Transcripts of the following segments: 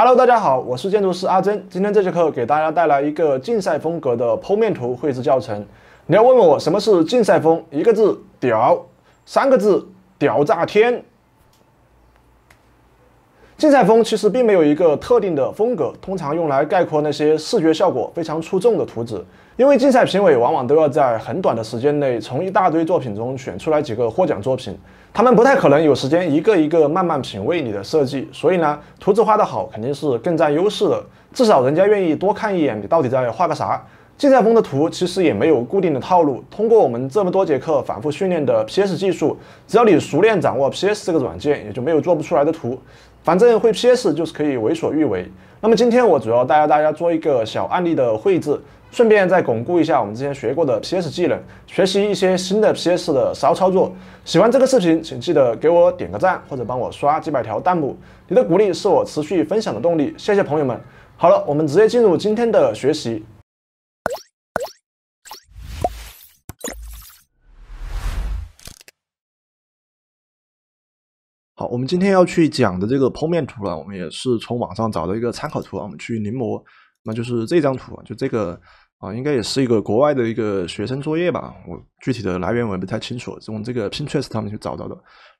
Hello，大家好，我是建筑师阿珍。今天这节课给大家带来一个竞赛风格的剖面图绘制教程。你要问问我什么是竞赛风？一个字屌，三个字屌炸天。竞赛风其实并没有一个特定的风格，通常用来概括那些视觉效果非常出众的图纸。因为竞赛评委往往都要在很短的时间内从一大堆作品中选出来几个获奖作品。他们不太可能有时间一个一个慢慢品味你的设计，所以呢，图纸画得好肯定是更占优势的。至少人家愿意多看一眼你到底在画个啥。竞赛风的图其实也没有固定的套路，通过我们这么多节课反复训练的 PS 技术，只要你熟练掌握 PS 这个软件，也就没有做不出来的图。反正会 PS 就是可以为所欲为。那么今天我主要带大家做一个小案例的绘制。顺便再巩固一下我们之前学过的 PS 技能，学习一些新的 PS 的骚操作。喜欢这个视频，请记得给我点个赞，或者帮我刷几百条弹幕。你的鼓励是我持续分享的动力，谢谢朋友们。好了，我们直接进入今天的学习。好，我们今天要去讲的这个剖面图了，我们也是从网上找的一个参考图，我们去临摹，那就是这张图，就这个。啊，应该也是一个国外的一个学生作业吧？我具体的来源我也不太清楚，从这个 Pinterest 上面去找到的。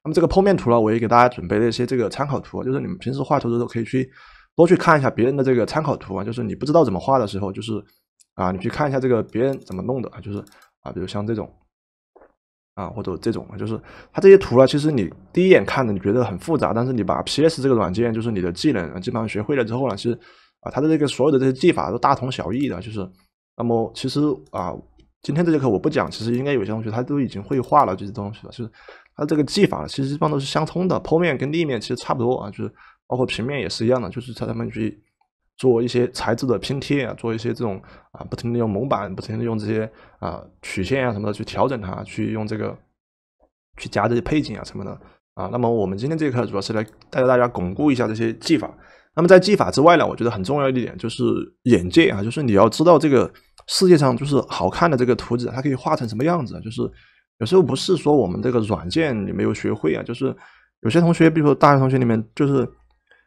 那么这个剖面图呢，我也给大家准备了一些这个参考图，就是你们平时画图的时候可以去多去看一下别人的这个参考图啊。就是你不知道怎么画的时候，就是啊，你去看一下这个别人怎么弄的啊。就是啊，比如像这种啊，或者这种啊，就是它这些图呢，其实你第一眼看着你觉得很复杂，但是你把 PS 这个软件，就是你的技能基本上学会了之后呢，其实啊，它的这个所有的这些技法都大同小异的，就是。那么其实啊，今天这节课我不讲。其实应该有些同学他都已经会画了这些东西了。就是他这个技法其实一般都是相通的，剖面跟立面其实差不多啊。就是包括平面也是一样的，就是让他们去做一些材质的拼贴啊，做一些这种啊，不停的用蒙版，不停的用这些啊曲线啊什么的去调整它，去用这个去加这些配景啊什么的啊。那么我们今天这节课主要是来带着大家巩固一下这些技法。那么在技法之外呢，我觉得很重要一点就是眼界啊，就是你要知道这个。世界上就是好看的这个图纸，它可以画成什么样子？就是有时候不是说我们这个软件你没有学会啊，就是有些同学，比如说大学同学里面，就是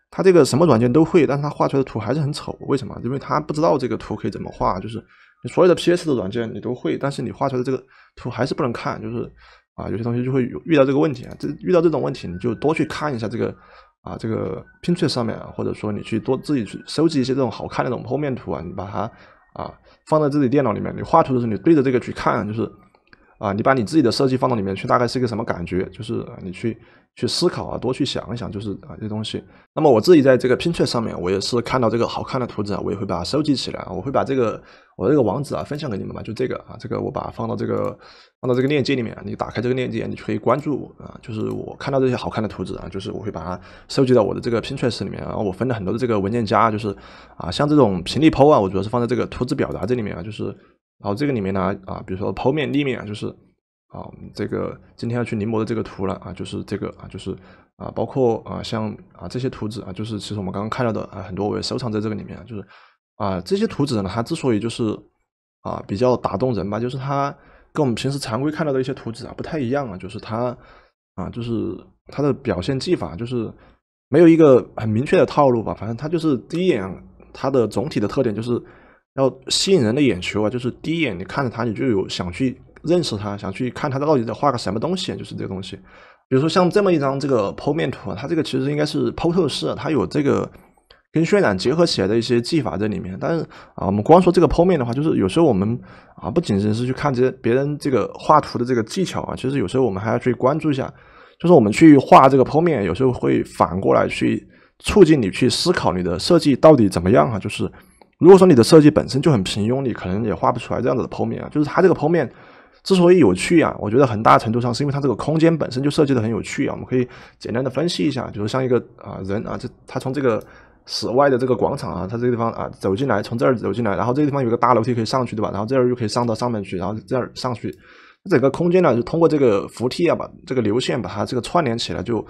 他这个什么软件都会，但是他画出来的图还是很丑。为什么？因为他不知道这个图可以怎么画。就是你所有的 P S 的软件你都会，但是你画出来的这个图还是不能看。就是啊，有些同学就会遇到这个问题啊。这遇到这种问题，你就多去看一下这个啊这个 Pinterest 上面，啊，或者说你去多自己去收集一些这种好看的这种剖面图啊，你把它。啊，放在自己电脑里面，你画图的时候，你对着这个去看，就是，啊，你把你自己的设计放到里面去，大概是一个什么感觉？就是你去。去思考啊，多去想一想，就是啊这东西。那么我自己在这个 Pinterest 上面，我也是看到这个好看的图纸，啊，我也会把它收集起来啊。我会把这个我这个网址啊分享给你们吧，就这个啊，这个我把它放到这个放到这个链接里面啊。你打开这个链接，你可以关注我啊。就是我看到这些好看的图纸啊，就是我会把它收集到我的这个 Pinterest 里面啊。然后我分了很多的这个文件夹，就是啊像这种平立剖啊，我主要是放在这个图纸表达这里面啊。就是然后这个里面呢啊，比如说剖面立面啊，就是。啊，这个今天要去临摹的这个图了啊，就是这个啊，就是啊，包括啊，像啊这些图纸啊，就是其实我们刚刚看到的啊，很多我也收藏在这个里面，就是啊这些图纸呢，它之所以就是啊比较打动人吧，就是它跟我们平时常规看到的一些图纸啊不太一样啊，就是它啊就是它的表现技法就是没有一个很明确的套路吧，反正它就是第一眼它的总体的特点就是要吸引人的眼球啊，就是第一眼你看着它，你就有想去。认识他，想去看他到底在画个什么东西，就是这个东西。比如说像这么一张这个剖面图，它这个其实应该是剖透视，它有这个跟渲染结合起来的一些技法在里面。但是啊，我们光说这个剖面的话，就是有时候我们啊，不仅仅是去看这些别人这个画图的这个技巧啊，其实有时候我们还要去关注一下，就是我们去画这个剖面，有时候会反过来去促进你去思考你的设计到底怎么样啊。就是如果说你的设计本身就很平庸，你可能也画不出来这样子的剖面啊。就是它这个剖面。之所以有趣啊，我觉得很大程度上是因为它这个空间本身就设计的很有趣啊。我们可以简单的分析一下，就是像一个啊人啊，这他从这个室外的这个广场啊，他这个地方啊走进来，从这儿走进来，然后这个地方有个大楼梯可以上去，对吧？然后这儿又可以上到上面去，然后这儿上去，整个空间呢就通过这个扶梯啊，把这个流线把它这个串联起来，就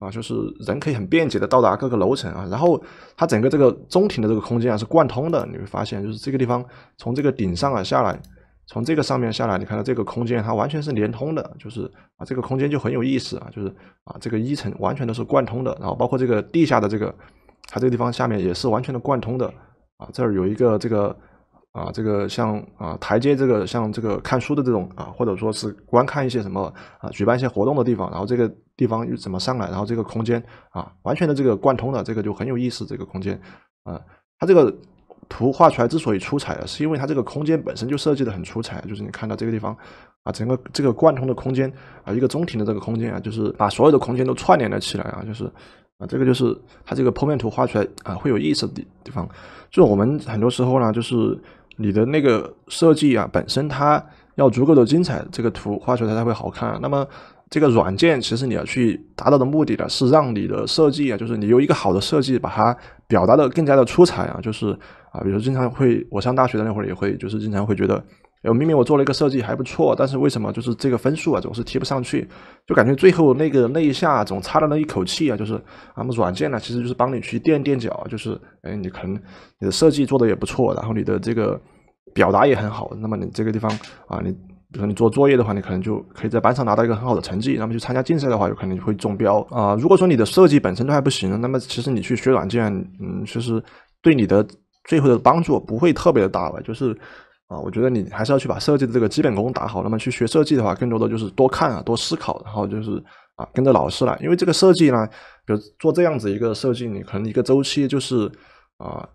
啊就是人可以很便捷的到达各个楼层啊。然后它整个这个中庭的这个空间啊是贯通的，你会发现就是这个地方从这个顶上啊下来。从这个上面下来，你看到这个空间，它完全是连通的，就是啊，这个空间就很有意思啊，就是啊，这个一层完全都是贯通的，然后包括这个地下的这个，它这个地方下面也是完全的贯通的，啊，这儿有一个这个啊，这个像啊台阶，这个像这个看书的这种啊，或者说是观看一些什么啊，举办一些活动的地方，然后这个地方又怎么上来，然后这个空间啊，完全的这个贯通的，这个就很有意思，这个空间啊，它这个。图画出来之所以出彩啊，是因为它这个空间本身就设计的很出彩，就是你看到这个地方，啊，整个这个贯通的空间啊，一个中庭的这个空间啊，就是把所有的空间都串联了起来啊，就是啊，这个就是它这个剖面图画出来啊会有意思的地方。就是我们很多时候呢，就是你的那个设计啊，本身它要足够的精彩，这个图画出来才会好看。那么这个软件其实你要去达到的目的呢，是让你的设计啊，就是你有一个好的设计，把它表达的更加的出彩啊，就是。啊，比如经常会，我上大学的那会儿也会，就是经常会觉得，明明我做了一个设计还不错，但是为什么就是这个分数啊总是提不上去？就感觉最后那个那一下总差了那一口气啊。就是那么软件呢，其实就是帮你去垫垫脚，就是哎，你可能你的设计做的也不错，然后你的这个表达也很好，那么你这个地方啊，你比如说你做作业的话，你可能就可以在班上拿到一个很好的成绩。那么去参加竞赛的话，有可能就会中标啊。如果说你的设计本身都还不行，那么其实你去学软件，嗯，其实对你的。最后的帮助不会特别的大吧，就是啊，我觉得你还是要去把设计的这个基本功打好。那么去学设计的话，更多的就是多看啊，多思考，然后就是啊，跟着老师来。因为这个设计呢，比如做这样子一个设计，你可能一个周期就是啊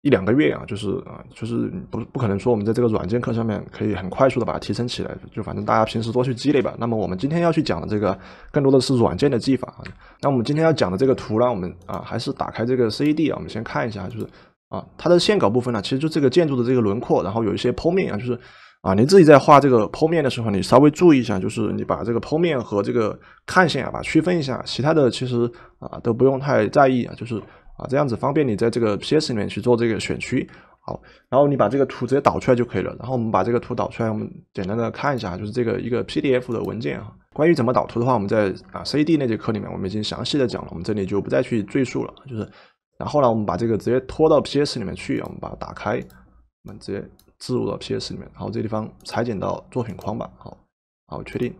一两个月啊，就是啊就是不不可能说我们在这个软件课上面可以很快速的把它提升起来。就反正大家平时多去积累吧。那么我们今天要去讲的这个更多的是软件的技法。啊。那我们今天要讲的这个图呢，我们啊还是打开这个 CAD 啊，我们先看一下就是。啊，它的线稿部分呢，其实就这个建筑的这个轮廓，然后有一些剖面啊，就是，啊，你自己在画这个剖面的时候，你稍微注意一下，就是你把这个剖面和这个看线啊，把它区分一下，其他的其实啊都不用太在意啊，就是啊这样子方便你在这个 PS 里面去做这个选区。好，然后你把这个图直接导出来就可以了。然后我们把这个图导出来，我们简单的看一下，就是这个一个 PDF 的文件啊。关于怎么导图的话，我们在啊 CD 那节课里面我们已经详细的讲了，我们这里就不再去赘述了，就是。然后呢，我们把这个直接拖到 PS 里面去，我们把它打开，我们直接置入到 PS 里面。然后这地方裁剪到作品框吧。好，好，确定。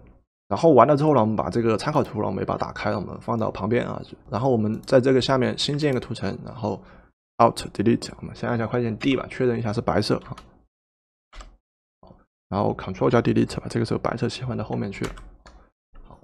然后完了之后呢，我们把这个参考图呢，我们也把它打开，我们放到旁边啊。然后我们在这个下面新建一个图层，然后 Alt Delete，我们先按下快捷键 D 吧，确认一下是白色啊。好，然后 c t r l 加 Delete 把这个时候白色切换到后面去。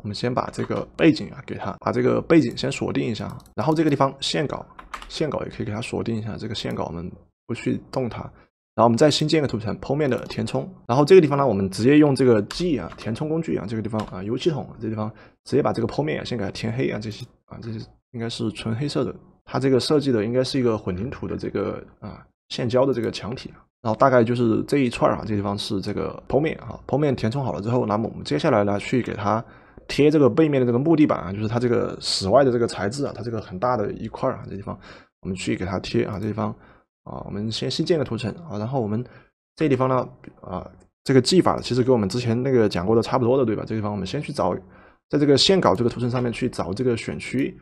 我们先把这个背景啊，给它把这个背景先锁定一下，然后这个地方线稿，线稿也可以给它锁定一下。这个线稿我们不去动它，然后我们再新建一个图层，剖面的填充。然后这个地方呢，我们直接用这个 G 啊，填充工具啊，这个地方啊，油漆桶这地方，直接把这个剖面先给它填黑啊，这些啊，这些应该是纯黑色的。它这个设计的应该是一个混凝土的这个啊，现浇的这个墙体。然后大概就是这一串啊，这地方是这个剖面啊，剖面填充好了之后，那么我们接下来呢，去给它。贴这个背面的这个木地板啊，就是它这个室外的这个材质啊，它这个很大的一块啊，这地方我们去给它贴啊，这地方啊，我们先新建个图层啊，然后我们这地方呢啊，这个技法其实跟我们之前那个讲过的差不多的，对吧？这地方我们先去找，在这个线稿这个图层上面去找这个选区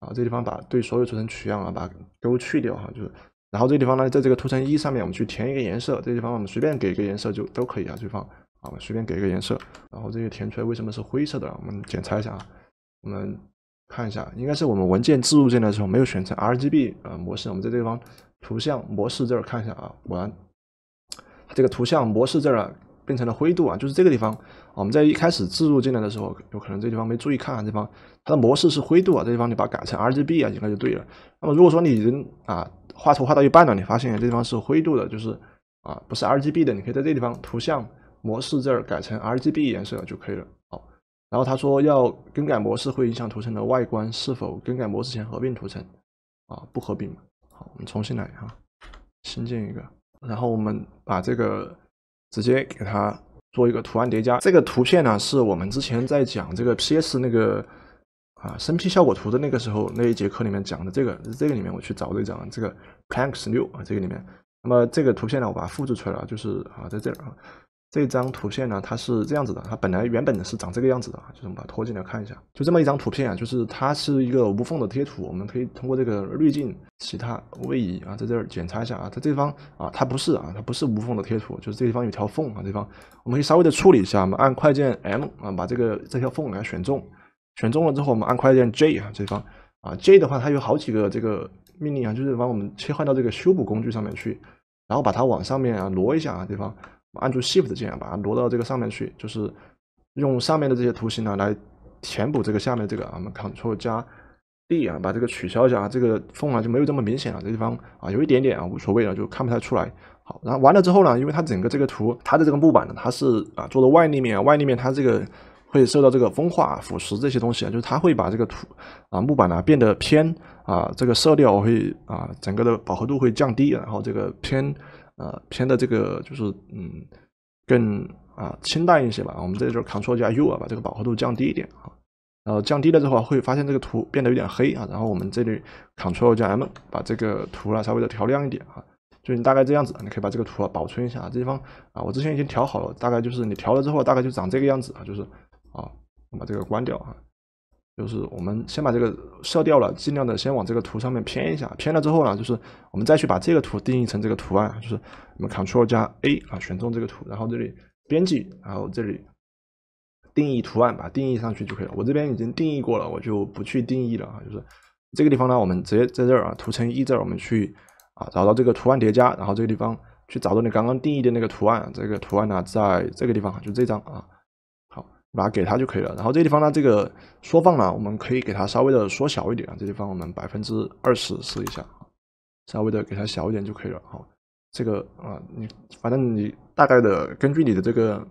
啊，这地方把对所有图层取样啊，把勾去掉哈，就是，然后这地方呢，在这个图层一上面我们去填一个颜色，这地方我们随便给一个颜色就都可以啊，这地方。啊，我随便给个颜色，然后这个填出来为什么是灰色的？我们检查一下啊，我们看一下，应该是我们文件置入进来的时候没有选成 RGB 啊模式。我们在这地方图像模式这儿看一下啊，果然，这个图像模式这儿变成了灰度啊，就是这个地方。我们在一开始置入进来的时候，有可能这地方没注意看啊，这方，它的模式是灰度啊。这地方你把它改成 RGB 啊，应该就对了。那么如果说你已经啊画图画到一半了，你发现这地方是灰度的，就是啊不是 RGB 的，你可以在这地方图像。模式这儿改成 RGB 颜色就可以了。好，然后他说要更改模式会影响图层的外观，是否更改模式前合并图层？啊，不合并。好，我们重新来哈，新建一个，然后我们把这个直接给它做一个图案叠加。这个图片呢，是我们之前在讲这个 PS 那个啊，生批效果图的那个时候那一节课里面讲的这个。这个里面我去找了一张这个 Plank 十六啊，这个里面。那么这个图片呢，我把它复制出来了，就是啊，在这儿啊。这张图片呢，它是这样子的，它本来原本的是长这个样子的啊，就是我们把它拖进来看一下，就这么一张图片啊，就是它是一个无缝的贴图，我们可以通过这个滤镜、其他位移啊，在这儿检查一下啊，在这方啊，它不是啊，它不是无缝的贴图，就是这地方有条缝啊，这方我们可以稍微的处理一下我们按快键 M 啊，把这个这条缝给它选中，选中了之后，我们按快键 J 啊，这方啊 J 的话，它有好几个这个命令啊，就是把我们切换到这个修补工具上面去，然后把它往上面啊挪一下啊，这方。按住 Shift 键啊，把它挪到这个上面去，就是用上面的这些图形呢来填补这个下面这个。我们 Ctrl 加 D 啊，把这个取消一下啊，这个缝啊就没有这么明显了。这地方啊有一点点啊，无所谓了，就看不太出来。好，然后完了之后呢，因为它整个这个图，它的这个木板呢，它是啊做的外立面，外立面它这个会受到这个风化、腐蚀这些东西啊，就是它会把这个图啊木板呢变得偏啊，这个色调会啊整个的饱和度会降低，然后这个偏。呃，偏的这个就是，嗯，更啊清淡一些吧。我们这这儿 c t r l 加 U 啊，把这个饱和度降低一点啊。然后降低了之后，会发现这个图变得有点黑啊。然后我们这里 c t r l 加 M，把这个图啊稍微的调亮一点啊。就你大概这样子，你可以把这个图啊保存一下啊。这地方啊，我之前已经调好了，大概就是你调了之后，大概就长这个样子啊。就是啊，我把这个关掉啊。就是我们先把这个设掉了，尽量的先往这个图上面偏一下，偏了之后呢，就是我们再去把这个图定义成这个图案，就是我们 c t r l 加 A 啊，选中这个图，然后这里编辑，然后这里定义图案把定义上去就可以了。我这边已经定义过了，我就不去定义了啊。就是这个地方呢，我们直接在这儿啊，图层一这儿我们去啊找到这个图案叠加，然后这个地方去找到你刚刚定义的那个图案，这个图案呢在这个地方，就这张啊。拿给它就可以了。然后这地方呢，这个缩放呢，我们可以给它稍微的缩小一点啊。这地方我们百分之二十试一下，稍微的给它小一点就可以了。好，这个啊，你反正你大概的根据你的这个。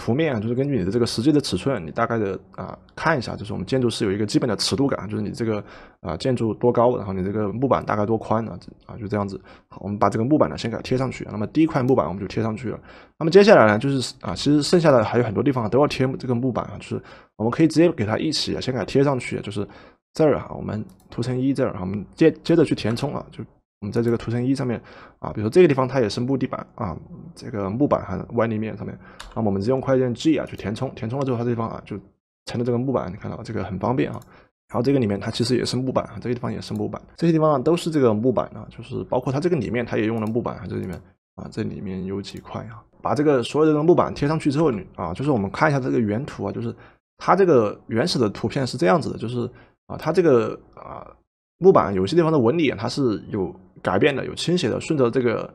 图面啊，就是根据你的这个实际的尺寸，你大概的啊看一下，就是我们建筑是有一个基本的尺度感，就是你这个啊建筑多高，然后你这个木板大概多宽呢？啊，就这样子。我们把这个木板呢先给它贴上去那么第一块木板我们就贴上去了。那么接下来呢，就是啊，其实剩下的还有很多地方都要贴这个木板啊，就是我们可以直接给它一起先给它贴上去，就是这儿啊，我们图层一这儿啊，我们接接着去填充啊，就。我们在这个图层一上面啊，比如说这个地方它也是木地板啊，这个木板还歪立面上面。那么我们用快捷键 G 啊，去填充，填充了之后它这地方啊就成了这个木板，你看到这个很方便啊。然后这个里面它其实也是木板啊，这个地方也是木板，这些地方都是这个木板啊，就是包括它这个里面它也用了木板啊，这里面啊这里面有几块啊。把这个所有的木板贴上去之后，啊，就是我们看一下这个原图啊，就是它这个原始的图片是这样子的，就是啊它这个啊。木板有些地方的纹理它是有改变的，有倾斜的，顺着这个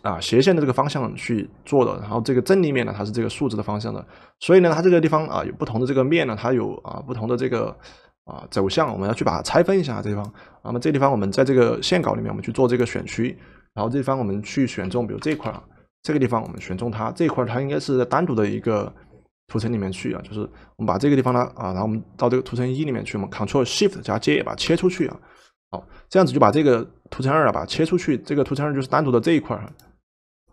啊斜线的这个方向去做的。然后这个正立面呢，它是这个竖直的方向的。所以呢，它这个地方啊有不同的这个面呢，它有啊不同的这个啊走向。我们要去把它拆分一下这地方。那么这地方我们在这个线稿里面，我们去做这个选区。然后这地方我们去选中，比如这块儿，这个地方我们选中它。这块儿它应该是在单独的一个图层里面去啊，就是我们把这个地方呢啊，然后我们到这个图层一里面去，我们 c t r l Shift 加 J 把切出去啊。好，这样子就把这个图层二啊，把它切出去。这个图层二就是单独的这一块，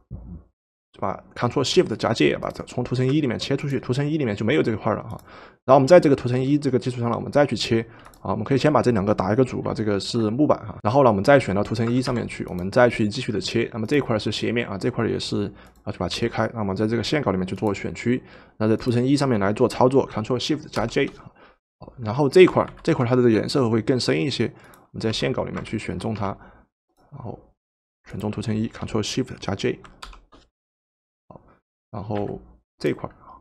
就把 c t r l Shift 加 J，把这从图层一里面切出去。图层一里面就没有这一块了哈。然后我们在这个图层一这个基础上呢，我们再去切。啊，我们可以先把这两个打一个组吧。这个是木板哈。然后呢，我们再选到图层一上面去，我们再去继续的切。那么这一块是斜面啊，这块也是啊，去把它切开。那么在这个线稿里面去做选区，那在图层一上面来做操作，Ctrl Shift 加 J。然后这一块，这块它的颜色会更深一些。我们在线稿里面去选中它，然后选中图层一 c t r l Shift 加 J。好，然后这一块啊，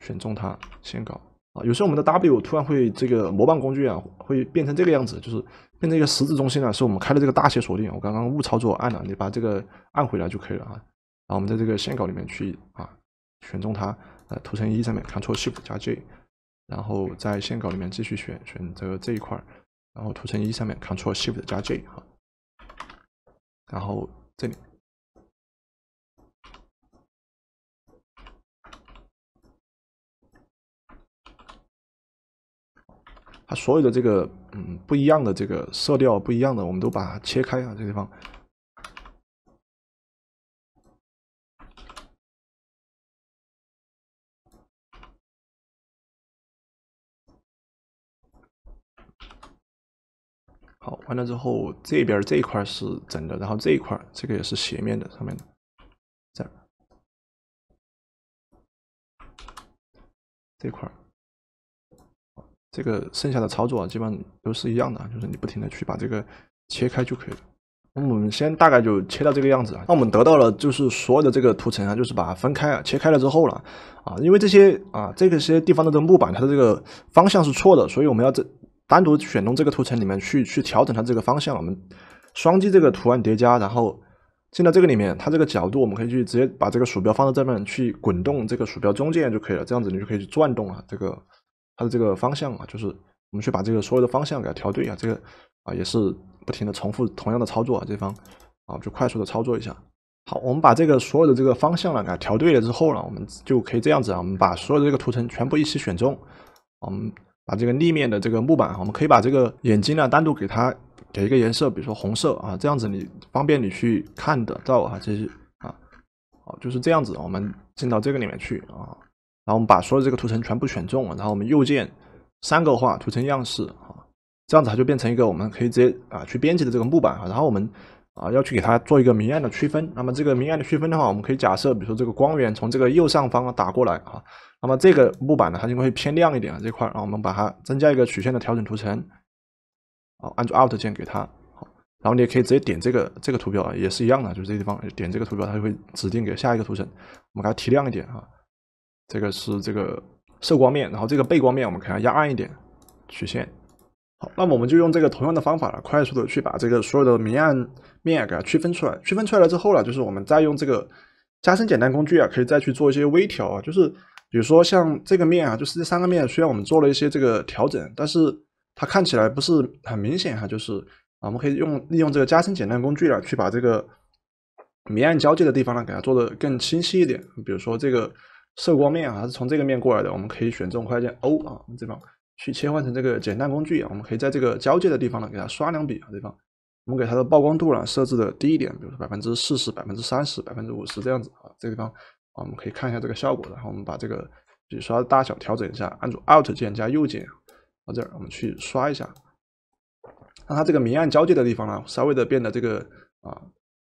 选中它线稿啊。有时候我们的 W 突然会这个模棒工具啊，会变成这个样子，就是变成一个十字中心了，是我们开的这个大写锁定。我刚刚误操作按了，你把这个按回来就可以了啊。然后我们在这个线稿里面去啊，选中它，呃，图层一上面 c t r l Shift 加 J，然后在线稿里面继续选选择这一块。然后图层一上面 c t r l Shift 加 J 哈。然后这里，它所有的这个嗯不一样的这个色调不一样的，我们都把它切开啊，这个地方。好，完了之后，这边这一块是整的，然后这一块，这个也是斜面的，上面的，这儿，这块儿，这个剩下的操作啊，基本上都是一样的，就是你不停的去把这个切开就可以了。那我们先大概就切到这个样子啊。那我们得到了就是所有的这个图层啊，就是把它分开，啊，切开了之后了，啊，因为这些啊，这个些地方的这个木板，它的这个方向是错的，所以我们要这单独选中这个图层里面去去调整它这个方向我们双击这个图案叠加，然后进到这个里面，它这个角度我们可以去直接把这个鼠标放到这边去滚动这个鼠标中间就可以了，这样子你就可以去转动啊，这个它的这个方向啊，就是我们去把这个所有的方向给它调对啊，这个啊也是不停的重复同样的操作啊，这方啊就快速的操作一下。好，我们把这个所有的这个方向呢给它调对了之后呢，我们就可以这样子啊，我们把所有的这个图层全部一起选中，我们。把这个立面的这个木板，我们可以把这个眼睛呢单独给它给一个颜色，比如说红色啊，这样子你方便你去看得到啊，这是啊，好就是这样子，我们进到这个里面去啊，然后我们把所有这个图层全部选中，然后我们右键三个画图层样式啊，这样子它就变成一个我们可以直接啊去编辑的这个木板啊，然后我们啊要去给它做一个明暗的区分，那么这个明暗的区分的话，我们可以假设比如说这个光源从这个右上方打过来啊。那么这个木板呢，它因为会偏亮一点啊这块，然后我们把它增加一个曲线的调整图层，啊，按住 Alt 键给它好，然后你也可以直接点这个这个图标啊，也是一样的，就是这地方点这个图标，它就会指定给下一个图层。我们给它提亮一点啊，这个是这个受光面，然后这个背光面我们给它压暗一点，曲线。好，那么我们就用这个同样的方法了，快速的去把这个所有的明暗面给它区分出来。区分出来了之后呢，就是我们再用这个加深简单工具啊，可以再去做一些微调啊，就是。比如说像这个面啊，就是这三个面，虽然我们做了一些这个调整，但是它看起来不是很明显哈。就是啊，我们可以用利用这个加深减淡工具啊，去把这个明暗交界的地方呢，给它做的更清晰一点。比如说这个受光面啊，它是从这个面过来的，我们可以选这种快捷键 O 啊，这方去切换成这个减淡工具啊，我们可以在这个交界的地方呢，给它刷两笔啊，这方我们给它的曝光度呢设置的低一点，比如说百分之四十、百分之三十、百分之五十这样子啊，这个地方。啊，我们可以看一下这个效果，然后我们把这个笔刷的大小调整一下，按住 Alt 键加右键到这儿，我们去刷一下，让它这个明暗交界的地方呢，稍微的变得这个啊，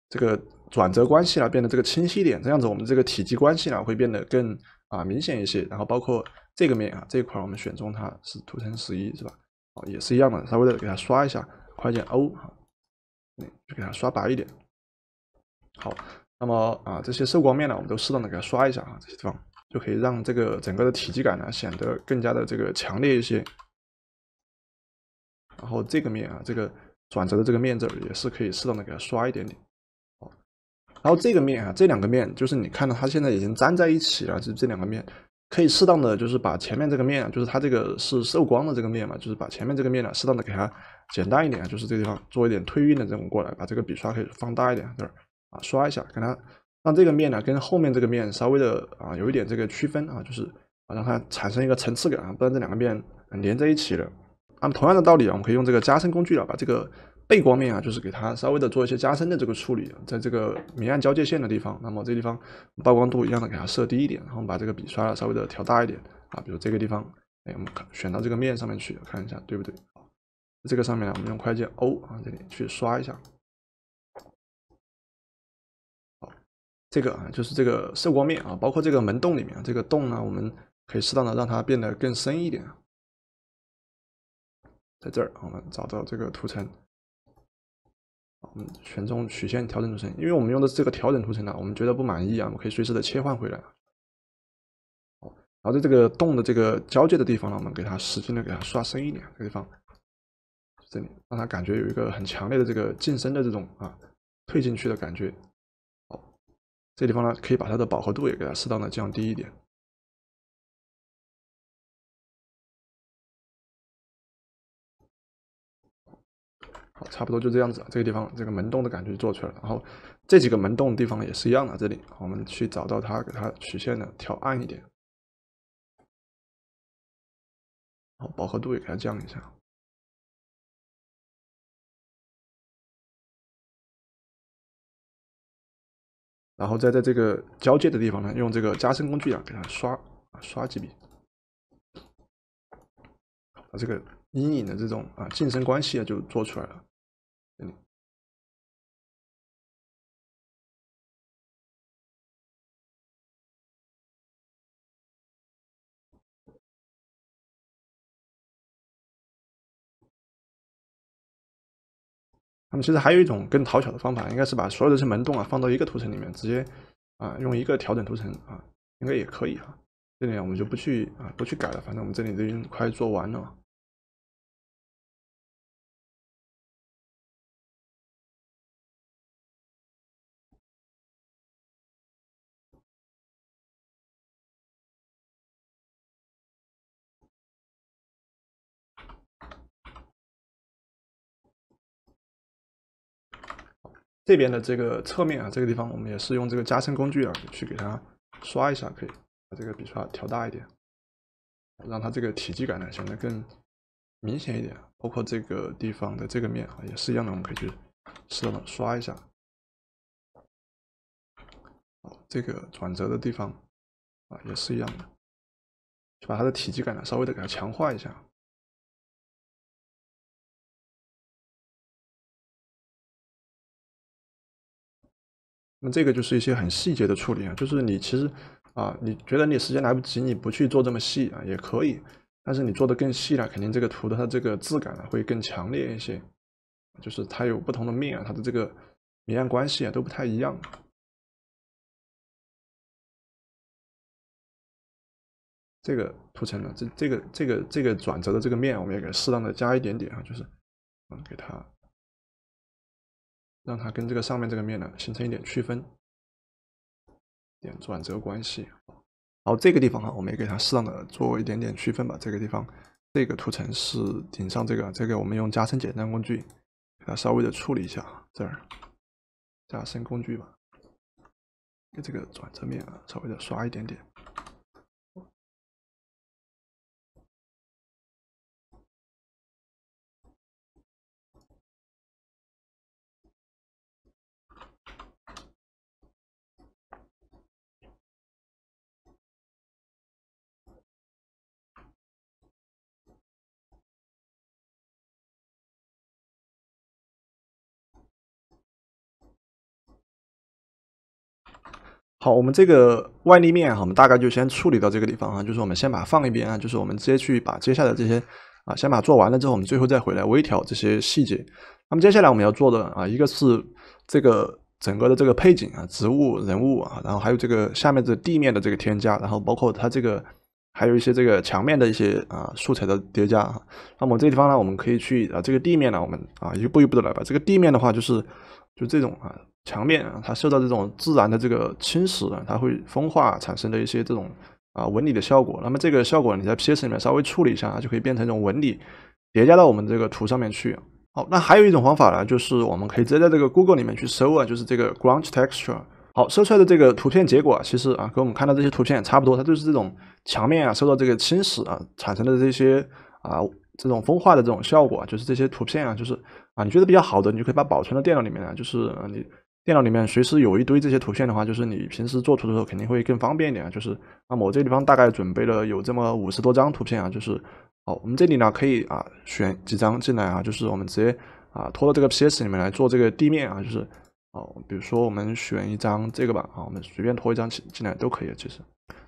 这个转折关系呢，变得这个清晰一点，这样子我们这个体积关系呢会变得更啊明显一些。然后包括这个面啊，这一块我们选中它是图层十一是吧？啊，也是一样的，稍微的给它刷一下，快捷键 O 哈，嗯，就给它刷白一点，好。那么啊，这些受光面呢，我们都适当的给它刷一下啊，这些地方就可以让这个整个的体积感呢显得更加的这个强烈一些。然后这个面啊，这个转折的这个面这儿也是可以适当的给它刷一点点。然后这个面啊，这两个面就是你看到它现在已经粘在一起了，就这两个面可以适当的，就是把前面这个面，就是它这个是受光的这个面嘛，就是把前面这个面呢适当的给它简单一点啊，就是这个地方做一点推运的这种过来，把这个笔刷可以放大一点这儿。啊，刷一下，给它让这个面呢跟后面这个面稍微的啊有一点这个区分啊，就是啊让它产生一个层次感啊，不然这两个面连在一起了。那么同样的道理啊，我们可以用这个加深工具啊，把这个背光面啊，就是给它稍微的做一些加深的这个处理，在这个明暗交界线的地方。那么这地方曝光度一样的给它设低一点，然后把这个笔刷稍微的调大一点啊，比如这个地方，哎，我们选到这个面上面去看一下，对不对？这个上面呢，我们用快捷 O 啊，这里去刷一下。这个啊，就是这个受光面啊，包括这个门洞里面这个洞呢，我们可以适当的让它变得更深一点。在这儿，我们找到这个图层，我们选中曲线调整图层，因为我们用的是这个调整图层的，我们觉得不满意啊，我们可以随时的切换回来。然后在这个洞的这个交界的地方呢，我们给它使劲的给它刷深一点，这个地方，这里让它感觉有一个很强烈的这个近深的这种啊，退进去的感觉。这地方呢，可以把它的饱和度也给它适当的降低一点。好，差不多就这样子，这个地方这个门洞的感觉做出来了。然后这几个门洞地方也是一样的，这里我们去找到它，给它曲线呢调暗一点，好，饱和度也给它降一下。然后再在这个交界的地方呢，用这个加深工具啊，给它刷啊刷几笔，把这个阴影的这种啊近身关系啊就做出来了。那么其实还有一种更讨巧的方法，应该是把所有的这些门洞啊放到一个图层里面，直接啊用一个调整图层啊，应该也可以啊。这里我们就不去啊，不去改了，反正我们这里都已经快做完了。这边的这个侧面啊，这个地方我们也是用这个加深工具啊，去给它刷一下，可以把这个笔刷调大一点，让它这个体积感呢显得更明显一点。包括这个地方的这个面啊，也是一样的，我们可以去适当的刷一下。好，这个转折的地方啊，也是一样的，把它的体积感呢稍微的给它强化一下。那么这个就是一些很细节的处理啊，就是你其实啊，你觉得你时间来不及，你不去做这么细啊，也可以。但是你做的更细了，肯定这个图的它这个质感啊，会更强烈一些。就是它有不同的面啊，它的这个明暗关系啊，都不太一样。这个图层呢，这这个这个这个转折的这个面，我们也给适当的加一点点啊，就是嗯，给它。让它跟这个上面这个面呢形成一点区分，点转折关系。好，这个地方哈，我们也给它适当的做一点点区分吧。这个地方，这个图层是顶上这个，这个我们用加深简单工具给它稍微的处理一下。这儿，加深工具吧，给这个转折面啊稍微的刷一点点。好，我们这个外立面哈，我们大概就先处理到这个地方哈，就是我们先把它放一边啊，就是我们直接去把接下来这些啊，先把做完了之后，我们最后再回来微调这些细节。那么接下来我们要做的啊，一个是这个整个的这个背景啊，植物、人物啊，然后还有这个下面这地面的这个添加，然后包括它这个还有一些这个墙面的一些啊素材的叠加。那么这地方呢，我们可以去啊，这个地面呢，我们啊一步一步的来吧。这个地面的话，就是就这种啊。墙面啊，它受到这种自然的这个侵蚀啊，它会风化产生的一些这种啊纹理的效果。那么这个效果你在 PS 里面稍微处理一下啊，就可以变成一种纹理叠加到我们这个图上面去。好，那还有一种方法呢，就是我们可以直接在这个 Google 里面去搜啊，就是这个 Grunge Texture。好，搜出来的这个图片结果其实啊，跟我们看到这些图片差不多，它就是这种墙面啊受到这个侵蚀啊产生的这些啊这种风化的这种效果就是这些图片啊，就是啊你觉得比较好的，你就可以把保存到电脑里面啊，就是你。电脑里面随时有一堆这些图片的话，就是你平时做图的时候肯定会更方便一点啊。就是那么我这地方大概准备了有这么五十多张图片啊。就是，好，我们这里呢可以啊选几张进来啊。就是我们直接啊拖到这个 PS 里面来做这个地面啊。就是哦，比如说我们选一张这个吧啊，我们随便拖一张进进来都可以。其实，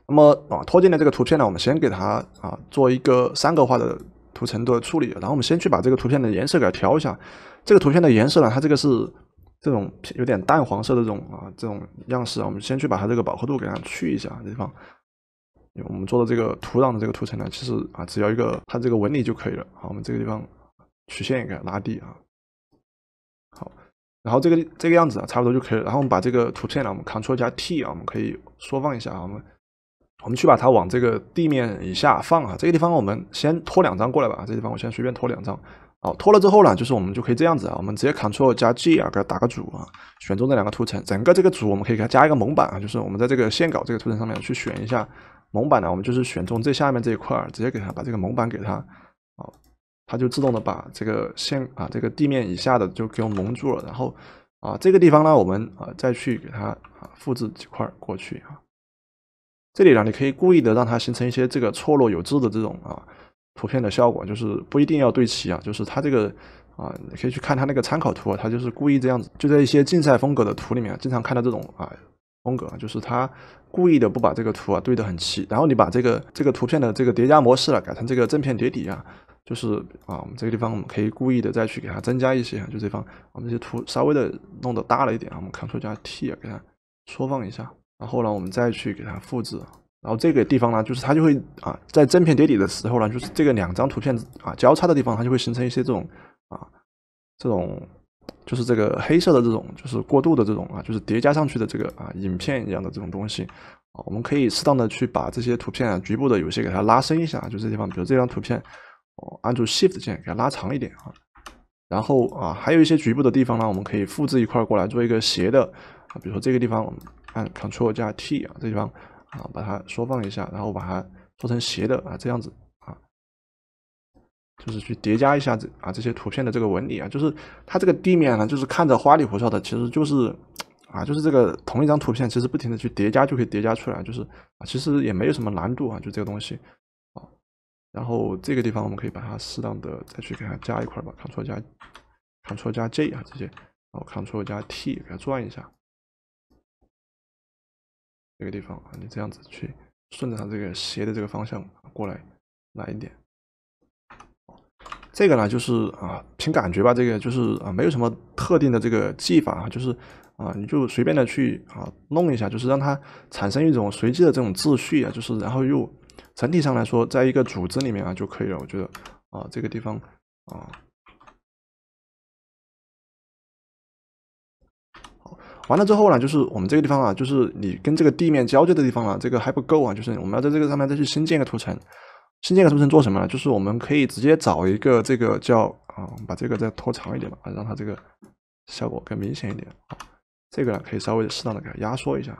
那么啊拖进来这个图片呢，我们先给它啊做一个三个化的图层的处理。然后我们先去把这个图片的颜色给它调一下。这个图片的颜色呢，它这个是。这种有点淡黄色的这种啊，这种样式啊，我们先去把它这个饱和度给它去一下。这地方，我们做的这个土壤的这个图层呢，其实啊，只要一个它这个纹理就可以了。好，我们这个地方曲线也给它拉低啊。好，然后这个这个样子啊，差不多就可以了。然后我们把这个图片呢，我们 c t r l 加 T 啊，我们可以缩放一下啊。我们我们去把它往这个地面以下放啊。这个地方我们先拖两张过来吧这这地方我先随便拖两张。好，拖了之后呢，就是我们就可以这样子啊，我们直接 Ctrl 加 G 啊，给它打个组啊，选中这两个图层，整个这个组我们可以给它加一个蒙版啊，就是我们在这个线稿这个图层上面去选一下蒙版呢，我们就是选中最下面这一块儿，直接给它把这个蒙版给它，哦，它就自动的把这个线啊，这个地面以下的就给我蒙住了，然后啊，这个地方呢，我们啊再去给它啊复制几块过去啊，这里呢，你可以故意的让它形成一些这个错落有致的这种啊。图片的效果就是不一定要对齐啊，就是它这个啊，你可以去看它那个参考图啊，它就是故意这样子，就在一些竞赛风格的图里面，经常看到这种啊风格啊，就是它故意的不把这个图啊对的很齐，然后你把这个这个图片的这个叠加模式啊改成这个正片叠底啊，就是啊，我们这个地方我们可以故意的再去给它增加一些，就这方我们这些图稍微的弄得大了一点啊，我们 Ctrl 加 T 啊给它缩放一下，然后呢我们再去给它复制。然后这个地方呢，就是它就会啊，在正片叠底的时候呢，就是这个两张图片啊交叉的地方，它就会形成一些这种啊，这种就是这个黑色的这种，就是过渡的这种啊，就是叠加上去的这个啊影片一样的这种东西啊。我们可以适当的去把这些图片啊局部的有些给它拉伸一下，就这地方，比如这张图片，按住 Shift 键给它拉长一点啊。然后啊，还有一些局部的地方呢，我们可以复制一块过来做一个斜的啊，比如说这个地方按 c t r l 加 T 啊，这地方。啊，把它缩放一下，然后把它做成斜的啊，这样子啊，就是去叠加一下这啊这些图片的这个纹理啊，就是它这个地面呢，就是看着花里胡哨的，其实就是啊，就是这个同一张图片，其实不停的去叠加就可以叠加出来，就是啊，其实也没有什么难度啊，就这个东西啊。然后这个地方我们可以把它适当的再去给它加一块吧，Ctrl 加，Ctrl 加 J 啊，直接，然后 Ctrl 加 T 给它转一下。这个地方啊，你这样子去顺着它这个斜的这个方向过来来一点。这个呢，就是啊，凭感觉吧，这个就是啊，没有什么特定的这个技法啊，就是啊，你就随便的去啊弄一下，就是让它产生一种随机的这种秩序啊，就是然后又整体上来说，在一个组织里面啊就可以了。我觉得啊，这个地方啊。完了之后呢，就是我们这个地方啊，就是你跟这个地面交接的地方啊，这个还不够啊，就是我们要在这个上面再去新建一个图层，新建个图层做什么呢？就是我们可以直接找一个这个叫啊，把这个再拖长一点吧，让它这个效果更明显一点这个呢可以稍微适当的给它压缩一下。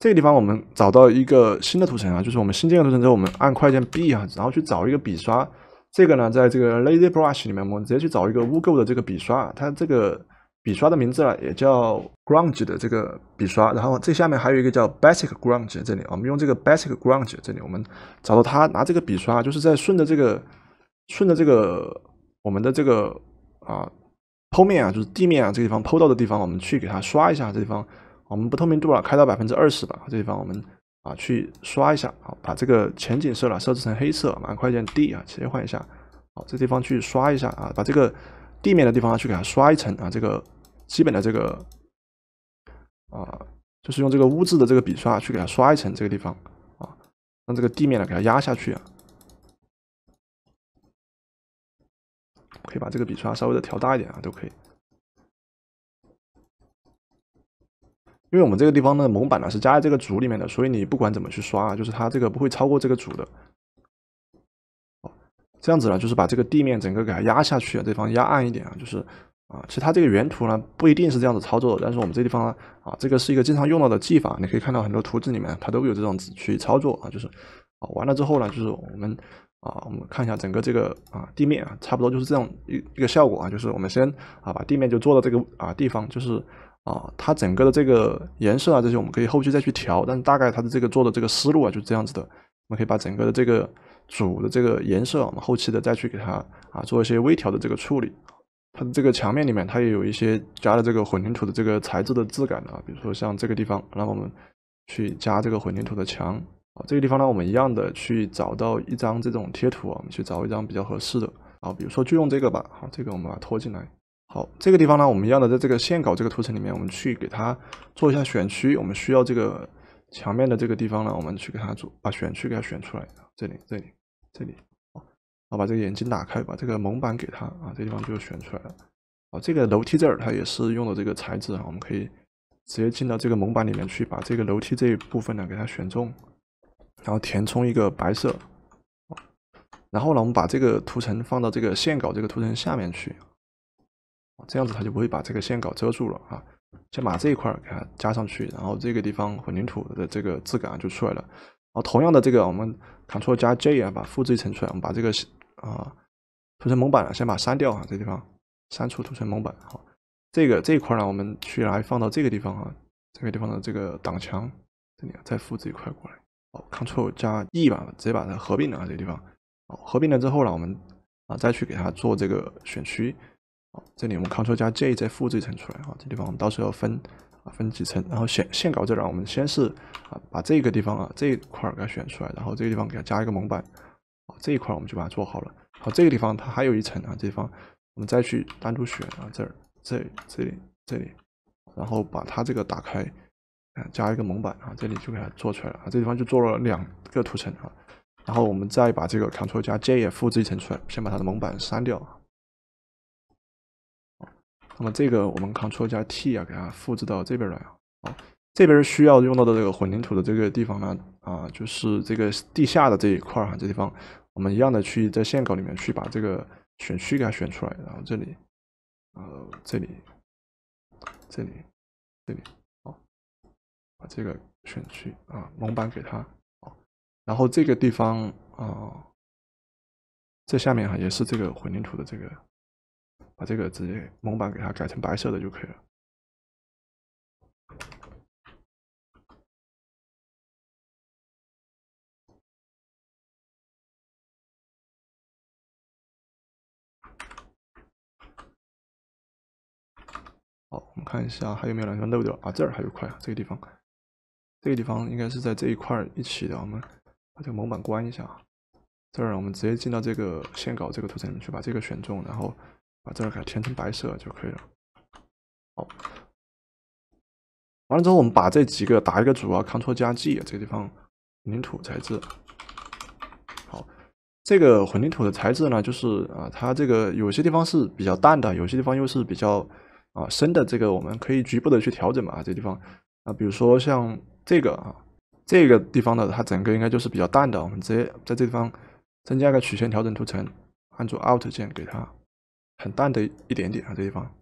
这个地方我们找到一个新的图层啊，就是我们新建的图层之后，我们按快捷键 B 啊，然后去找一个笔刷。这个呢，在这个 Lazy Brush 里面，我们直接去找一个污垢的这个笔刷。它这个笔刷的名字啊，也叫 Grunge 的这个笔刷。然后这下面还有一个叫 Basic Grunge 这里，我们用这个 Basic Grunge 这里，我们找到它，拿这个笔刷，就是在顺着这个、顺着这个我们的这个啊剖面啊，就是地面啊这个地方剖到的地方，我们去给它刷一下这地方。我们不透明度了，开到百分之二十吧。这地方我们啊，去刷一下，好，把这个前景色了设置成黑色，按快捷键 D 啊，切换一下。好，这地方去刷一下啊，把这个地面的地方去给它刷一层啊。这个基本的这个啊，就是用这个污渍的这个笔刷去给它刷一层。这个地方啊，让这个地面呢给它压下去啊。可以把这个笔刷稍微的调大一点啊，都可以。因为我们这个地方的蒙版呢是加在这个组里面的，所以你不管怎么去刷，就是它这个不会超过这个组的。这样子呢，就是把这个地面整个给它压下去，这方压暗一点啊，就是啊，其实它这个原图呢不一定是这样子操作的，但是我们这地方呢啊，这个是一个经常用到的技法，你可以看到很多图纸里面它都有这种去操作啊，就是啊，完了之后呢，就是我们啊，我们看一下整个这个啊地面啊，差不多就是这样一一个效果啊，就是我们先啊把地面就做到这个啊地方，就是。啊，它整个的这个颜色啊，这些我们可以后期再去调，但是大概它的这个做的这个思路啊，就是这样子的。我们可以把整个的这个主的这个颜色啊，我们后期的再去给它啊做一些微调的这个处理。它的这个墙面里面，它也有一些加了这个混凝土的这个材质的质感的啊，比如说像这个地方，那我们去加这个混凝土的墙。啊，这个地方呢，我们一样的去找到一张这种贴图，我们去找一张比较合适的。啊，比如说就用这个吧。好，这个我们把它拖进来。好，这个地方呢，我们一样的在这个线稿这个图层里面，我们去给它做一下选区。我们需要这个墙面的这个地方呢，我们去给它做，把选区给它选出来。这里，这里，这里。好，把这个眼睛打开，把这个蒙版给它，啊，这地方就选出来了。啊，这个楼梯这儿它也是用的这个材质啊，我们可以直接进到这个蒙版里面去，把这个楼梯这一部分呢给它选中，然后填充一个白色。然后呢，我们把这个图层放到这个线稿这个图层下面去。这样子它就不会把这个线稿遮住了啊！先把这一块儿给它加上去，然后这个地方混凝土的这个质感就出来了。哦，同样的这个我们 c t r l 加 J 啊，把复制一层出来。我们把这个啊图层蒙版啊，先把删掉啊，这地方删除图层蒙版。好，这个这一块儿呢，我们去来放到这个地方啊，这个地方的这个挡墙这里再复制一块过来。哦，c t r l 加 E 吧，直接把它合并了啊，这地方。好，合并了之后呢，我们啊再去给它做这个选区。好，这里我们 Ctrl 加 J 再复制一层出来啊，这地方我们到时候分啊分几层，然后线线稿这这儿我们先是啊把这个地方啊这一块给它选出来，然后这个地方给它加一个蒙版，啊这一块我们就把它做好了。好，这个地方它还有一层啊，这地方我们再去单独选啊这儿这这里这里，然后把它这个打开加一个蒙版啊这里就给它做出来了啊这地方就做了两个图层啊，然后我们再把这个 Ctrl 加 J 也复制一层出来，先把它的蒙版删掉。那么这个我们 Ctrl 加 T 啊，给它复制到这边来啊。这边需要用到的这个混凝土的这个地方呢，啊，就是这个地下的这一块哈，这地方我们一样的去在线稿里面去把这个选区给它选出来，然后这里，呃，这里，这里，这里，好，把这个选区啊，蒙版给它，好，然后这个地方啊，这下面哈也是这个混凝土的这个。把这个直接蒙版给它改成白色的就可以了。好，我们看一下还有没有哪块漏掉啊？这儿还有块这个地方，这个地方应该是在这一块一起的。我们把这个蒙版关一下这儿我们直接进到这个线稿这个图层里面去，把这个选中，然后。把这个给它填成白色就可以了。好，完了之后，我们把这几个打一个组啊，c t r l 加 G 这个地方，混凝土材质。好，这个混凝土的材质呢，就是啊，它这个有些地方是比较淡的，有些地方又是比较啊深的。这个我们可以局部的去调整嘛，这地方啊，比如说像这个啊，这个地方呢，它整个应该就是比较淡的。我们直接在这地方增加个曲线调整图层，按住 Alt 键给它。很淡的一点点啊，这地方，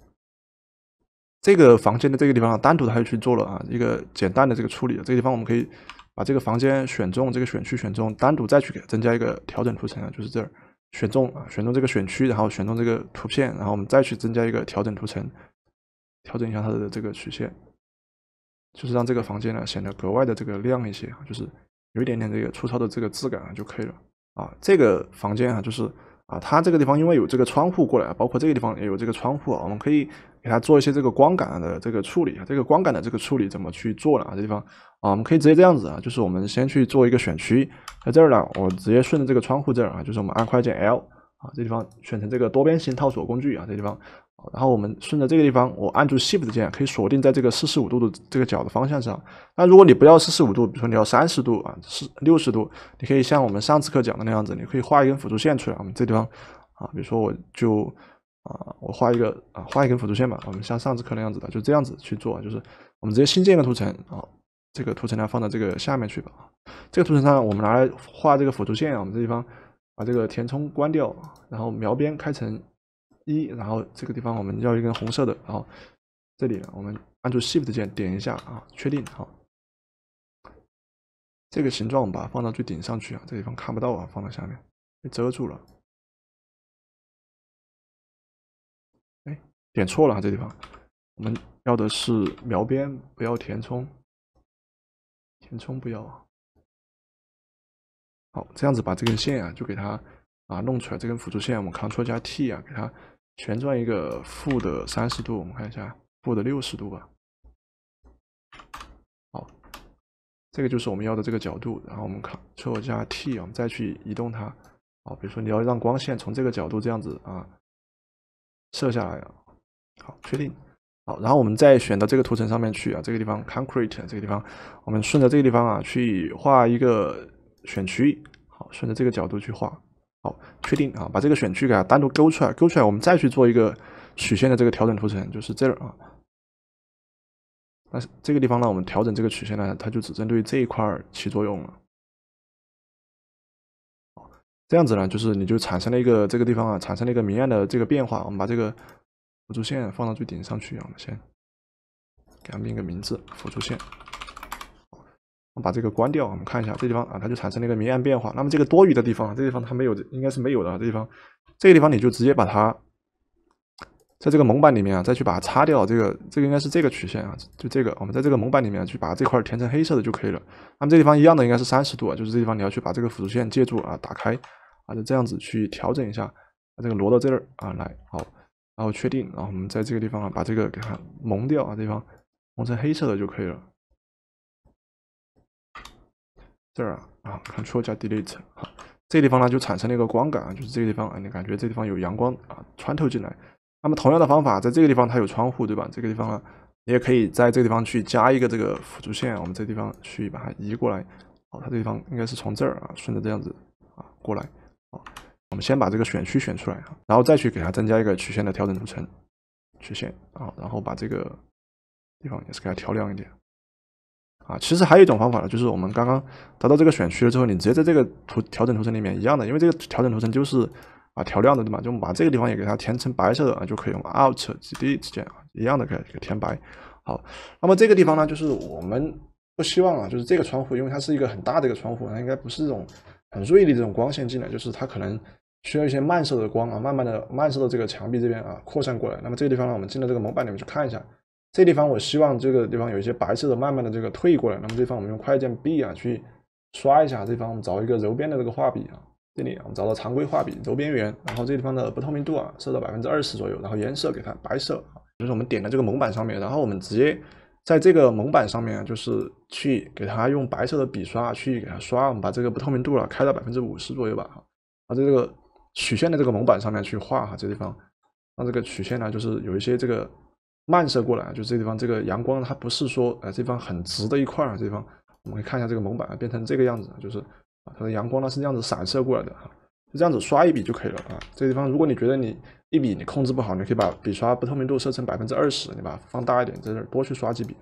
这个房间的这个地方单独的还去做了啊，一个简单的这个处理。这个地方我们可以把这个房间选中，这个选区选中，单独再去给它增加一个调整图层啊，就是这儿，选中啊，选中这个选区，然后选中这个图片，然后我们再去增加一个调整图层，调整一下它的这个曲线，就是让这个房间呢显得格外的这个亮一些啊，就是有一点点这个粗糙的这个质感啊就可以了啊。这个房间啊，就是。啊，它这个地方因为有这个窗户过来啊，包括这个地方也有这个窗户啊，我们可以给它做一些这个光感的这个处理啊。这个光感的这个处理怎么去做呢？啊，这地方啊，我们可以直接这样子啊，就是我们先去做一个选区，在这儿呢，我直接顺着这个窗户这儿啊，就是我们按快捷键 L 啊，这地方选成这个多边形套索工具啊，这地方。然后我们顺着这个地方，我按住 Shift 键，可以锁定在这个四十五度的这个角的方向上。那如果你不要四十五度，比如说你要三十度啊，四六十度，你可以像我们上次课讲的那样子，你可以画一根辅助线出来。我们这地方啊，比如说我就啊，我画一个啊，画一根辅助线吧。我们像上次课那样子的，就这样子去做，就是我们直接新建一个图层啊，这个图层呢放到这个下面去吧这个图层上我们拿来画这个辅助线啊。我们这地方把这个填充关掉，然后描边开成。一，然后这个地方我们要一根红色的，然后这里呢，我们按住 Shift 键点一下啊，确定好。这个形状把它放到最顶上去啊，这地方看不到啊，放到下面被遮住了。哎，点错了啊，这地方我们要的是描边，不要填充，填充不要啊。好，这样子把这根线啊就给它啊弄出来，这根辅助线我们 Ctrl 加 T 啊给它。旋转一个负的三十度，我们看一下，负的六十度吧。好，这个就是我们要的这个角度。然后我们 Ctrl 加 T，我们再去移动它。好，比如说你要让光线从这个角度这样子啊射下来。好，确定。好，然后我们再选到这个图层上面去啊，这个地方 Concrete 这个地方，我们顺着这个地方啊去画一个选区。好，顺着这个角度去画。好，确定啊，把这个选区给它单独勾出来，勾出来我们再去做一个曲线的这个调整图层，就是这儿啊。那这个地方呢，我们调整这个曲线呢，它就只针对这一块起作用了。这样子呢，就是你就产生了一个这个地方啊，产生了一个明暗的这个变化。我们把这个辅助线放到最顶上去，我们先给它命个名字，辅助线。把这个关掉，我们看一下这地方啊，它就产生了一个明暗变化。那么这个多余的地方，这地方它没有，应该是没有的。这地方，这个地方你就直接把它在这个蒙版里面啊，再去把它擦掉。这个这个应该是这个曲线啊，就这个。我们在这个蒙版里面去把这块填成黑色的就可以了。那么这地方一样的应该是三十度啊，就是这地方你要去把这个辅助线借助啊打开啊，就这样子去调整一下，把这个挪到这儿啊来，好，然后确定，然后我们在这个地方啊把这个给它蒙掉啊，这地方蒙成黑色的就可以了。这儿啊，c t r l 加 Delete 啊，这个地方呢就产生了一个光感啊，就是这个地方啊，你感觉这地方有阳光啊穿透进来。那么同样的方法，在这个地方它有窗户对吧？这个地方呢，你也可以在这个地方去加一个这个辅助线，我们这地方去把它移过来。好，它这地方应该是从这儿啊，顺着这样子啊过来啊。我们先把这个选区选出来啊，然后再去给它增加一个曲线的调整图层，曲线啊，然后把这个地方也是给它调亮一点。啊，其实还有一种方法呢，就是我们刚刚达到这个选区了之后，你直接在这个图调整图层里面一样的，因为这个调整图层就是啊调亮的对吧？就把这个地方也给它填成白色的啊，就可以用 Out d 之 l t 键啊，一样的给给填白。好，那么这个地方呢，就是我们不希望啊，就是这个窗户，因为它是一个很大的一个窗户，它应该不是这种很锐利这种光线进来，就是它可能需要一些漫射的光啊，慢慢的漫射到这个墙壁这边啊扩散过来。那么这个地方呢，我们进到这个模板里面去看一下。这地方我希望这个地方有一些白色的，慢慢的这个退过来。那么这方我们用快捷 B 啊去刷一下。这方我们找一个柔边的这个画笔啊，这里我们找到常规画笔柔边缘。然后这地方的不透明度啊设到百分之二十左右，然后颜色给它白色啊。就是我们点的这个蒙版上面，然后我们直接在这个蒙版上面就是去给它用白色的笔刷去给它刷。我们把这个不透明度啊开到百分之五十左右吧哈。啊，在这个曲线的这个蒙版上面去画哈。这地方让这个曲线呢就是有一些这个。漫射过来，就这地方这个阳光，它不是说啊这方很直的一块儿，这方我们可以看一下这个蒙版啊，变成这个样子，就是啊它的阳光呢是这样子散射过来的哈，就这样子刷一笔就可以了啊。这个地方如果你觉得你一笔你控制不好，你可以把笔刷不透明度设成百分之二十，你把放大一点，在这儿多去刷几笔，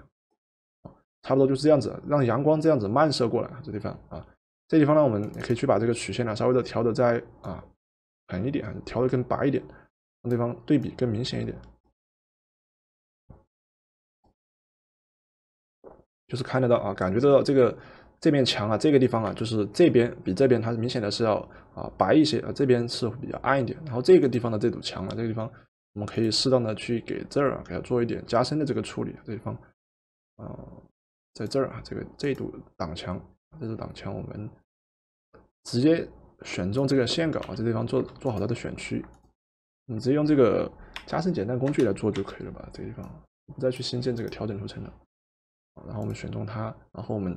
差不多就是这样子，让阳光这样子漫射过来，这地方啊，这地方呢我们可以去把这个曲线呢稍微的调的再啊狠一点，调的更白一点，让对方对比更明显一点。就是看得到啊，感觉得到这个这面墙啊，这个地方啊，就是这边比这边它明显的是要啊白一些啊，这边是比较暗一点。然后这个地方的这堵墙啊，这个地方我们可以适当的去给这儿啊给它做一点加深的这个处理。这地方啊，在这儿啊，这个这堵挡墙，这堵挡墙我们直接选中这个线稿啊，这地方做做好它的选区，你直接用这个加深减淡工具来做就可以了吧？这个地方不再去新建这个调整图层了。然后我们选中它，然后我们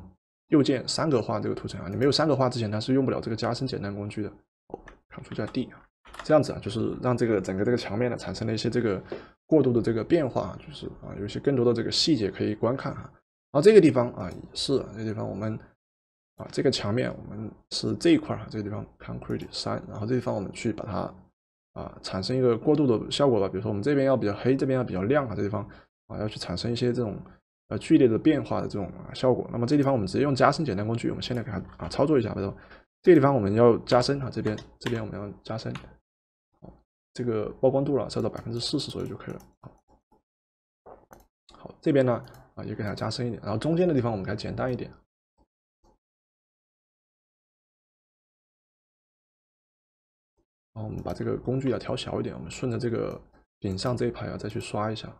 右键三格化这个图层啊，你没有三格化之前，它是用不了这个加深简单工具的。Ctrl 加 D 啊，这样子啊，就是让这个整个这个墙面呢，产生了一些这个过渡的这个变化啊，就是啊，有一些更多的这个细节可以观看啊。然后这个地方啊，也是这个、地方我们啊，这个墙面我们是这一块啊，这个地方 Concrete 三，然后这地方我们去把它啊，产生一个过渡的效果吧。比如说我们这边要比较黑，这边要比较亮啊，这地方啊，要去产生一些这种。呃，剧烈的变化的这种效果。那么这地方我们直接用加深简单工具，我们先来给它啊操作一下。比如这个地方我们要加深啊，这边这边我们要加深，好，这个曝光度了，设到百分之四十左右就可以了。好，这边呢啊也给它加深一点，然后中间的地方我们给它简单一点。然后我们把这个工具要调小一点，我们顺着这个顶上这一排啊再去刷一下。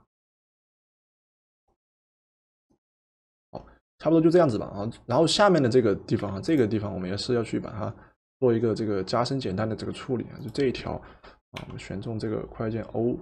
差不多就这样子吧，啊，然后下面的这个地方啊，这个地方我们也是要去把它做一个这个加深简单的这个处理啊，就这一条啊，我们选中这个快捷 O，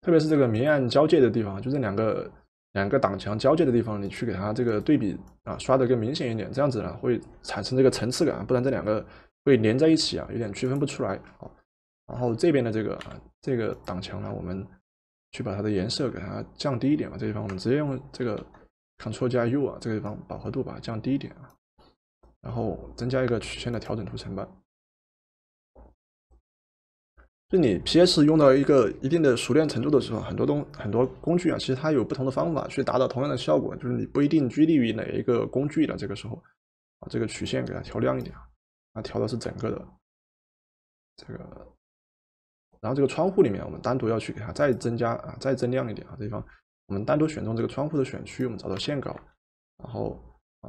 特别是这个明暗交界的地方，就这两个。两个挡墙交界的地方，你去给它这个对比啊，刷的更明显一点，这样子呢会产生这个层次感，不然这两个会连在一起啊，有点区分不出来。好，然后这边的这个啊，这个挡墙呢，我们去把它的颜色给它降低一点吧，这地方我们直接用这个 c t r l 加 U 啊，这个地方饱和度把它降低一点啊，然后增加一个曲线的调整图层吧。就你 PS 用到一个一定的熟练程度的时候，很多东很多工具啊，其实它有不同的方法去达到同样的效果，就是你不一定拘泥于哪一个工具的这个时候把这个曲线给它调亮一点啊，啊调的是整个的这个，然后这个窗户里面我们单独要去给它再增加啊，再增亮一点啊，这地方我们单独选中这个窗户的选区，我们找到线稿，然后啊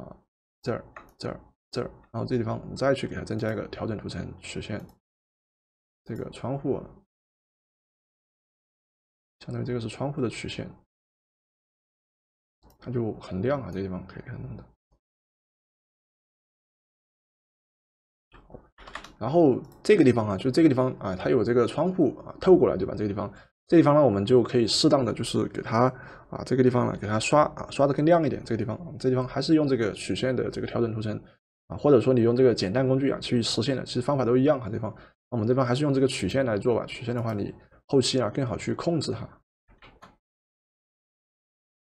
这儿这儿这儿，然后这地方我们再去给它增加一个调整图层曲线。这个窗户，相当于这个是窗户的曲线，它就很亮啊，这个地方可以看到的。然后这个地方啊，就这个地方啊，它有这个窗户啊透过来，对吧？这个地方，这地方呢，我们就可以适当的就是给它啊，这个地方呢，给它刷啊，刷的更亮一点。这个地方，这地方还是用这个曲线的这个调整图层啊，或者说你用这个简单工具啊去实现的，其实方法都一样哈，这方。我们这边还是用这个曲线来做吧，曲线的话你后期啊更好去控制它。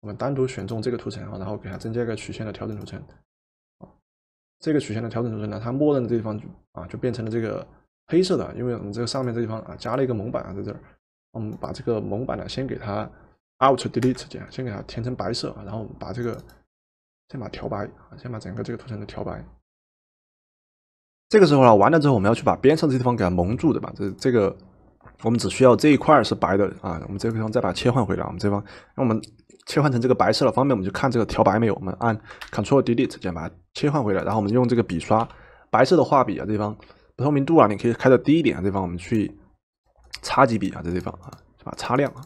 我们单独选中这个图层啊，然后给它增加一个曲线的调整图层啊。这个曲线的调整图层呢，它默认的地方就啊就变成了这个黑色的，因为我们这个上面这地方啊加了一个蒙版啊在这儿。我们把这个蒙版呢先给它 Out Delete 键，先给它填成白色啊，然后把这个先把调白啊，先把整个这个图层的调白。这个时候呢，完了之后，我们要去把边上这地方给它蒙住对吧。这这个，我们只需要这一块是白的啊。我们这个地方再把它切换回来。我们这方，那我们切换成这个白色了，方便我们就看这个调白没有。我们按 Control Delete，键把它切换回来。然后我们用这个笔刷，白色的画笔啊，这方不透明度啊，你可以开的低一点啊。这方我们去擦几笔啊，这地方啊，把它擦亮啊。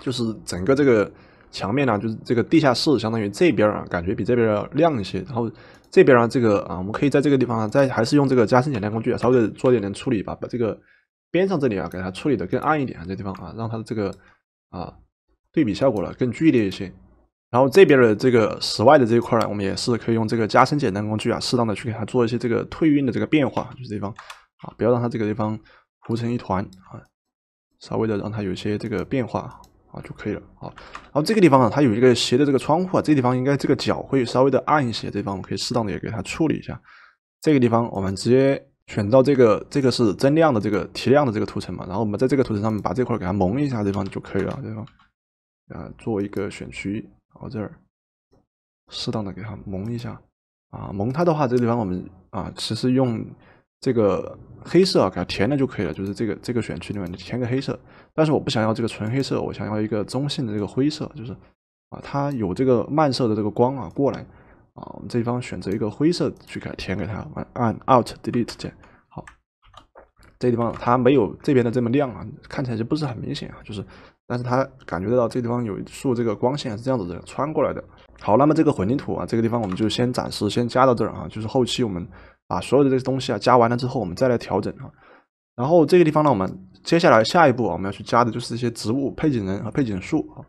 就是整个这个。墙面呢，就是这个地下室，相当于这边啊，感觉比这边要亮一些。然后这边啊，这个啊，我们可以在这个地方啊，再还是用这个加深减淡工具啊，稍微的做点点处理吧，把这个边上这里啊，给它处理的更暗一点啊，这地方啊，让它的这个啊对比效果了更剧烈一些。然后这边的这个室外的这一块呢，我们也是可以用这个加深减淡工具啊，适当的去给它做一些这个退晕的这个变化，就是这地方啊，不要让它这个地方糊成一团啊，稍微的让它有些这个变化。啊就可以了，好，然后这个地方呢，它有一个斜的这个窗户啊，这地方应该这个角会稍微的暗一些，这地方我们可以适当的也给它处理一下。这个地方我们直接选到这个，这个是增量的这个提亮的这个图层嘛，然后我们在这个图层上面把这块给它蒙一下，这方就可以了，这方啊做一个选区，然后这儿适当的给它蒙一下啊，蒙它的话，这地方我们啊其实用这个黑色啊、给它填了就可以了，就是这个这个选区里面你填个黑色。但是我不想要这个纯黑色，我想要一个中性的这个灰色，就是啊，它有这个漫射的这个光啊过来啊，我们这方选择一个灰色去给填给它，按按 a l t Delete 键。好，这地方它没有这边的这么亮啊，看起来就不是很明显啊，就是，但是它感觉得到这地方有一束这个光线是这样子的穿过来的。好，那么这个混凝土啊，这个地方我们就先暂时先加到这儿啊，就是后期我们把所有的这些东西啊加完了之后，我们再来调整啊。然后这个地方呢，我们。接下来下一步啊，我们要去加的就是一些植物、配景人和配景树啊。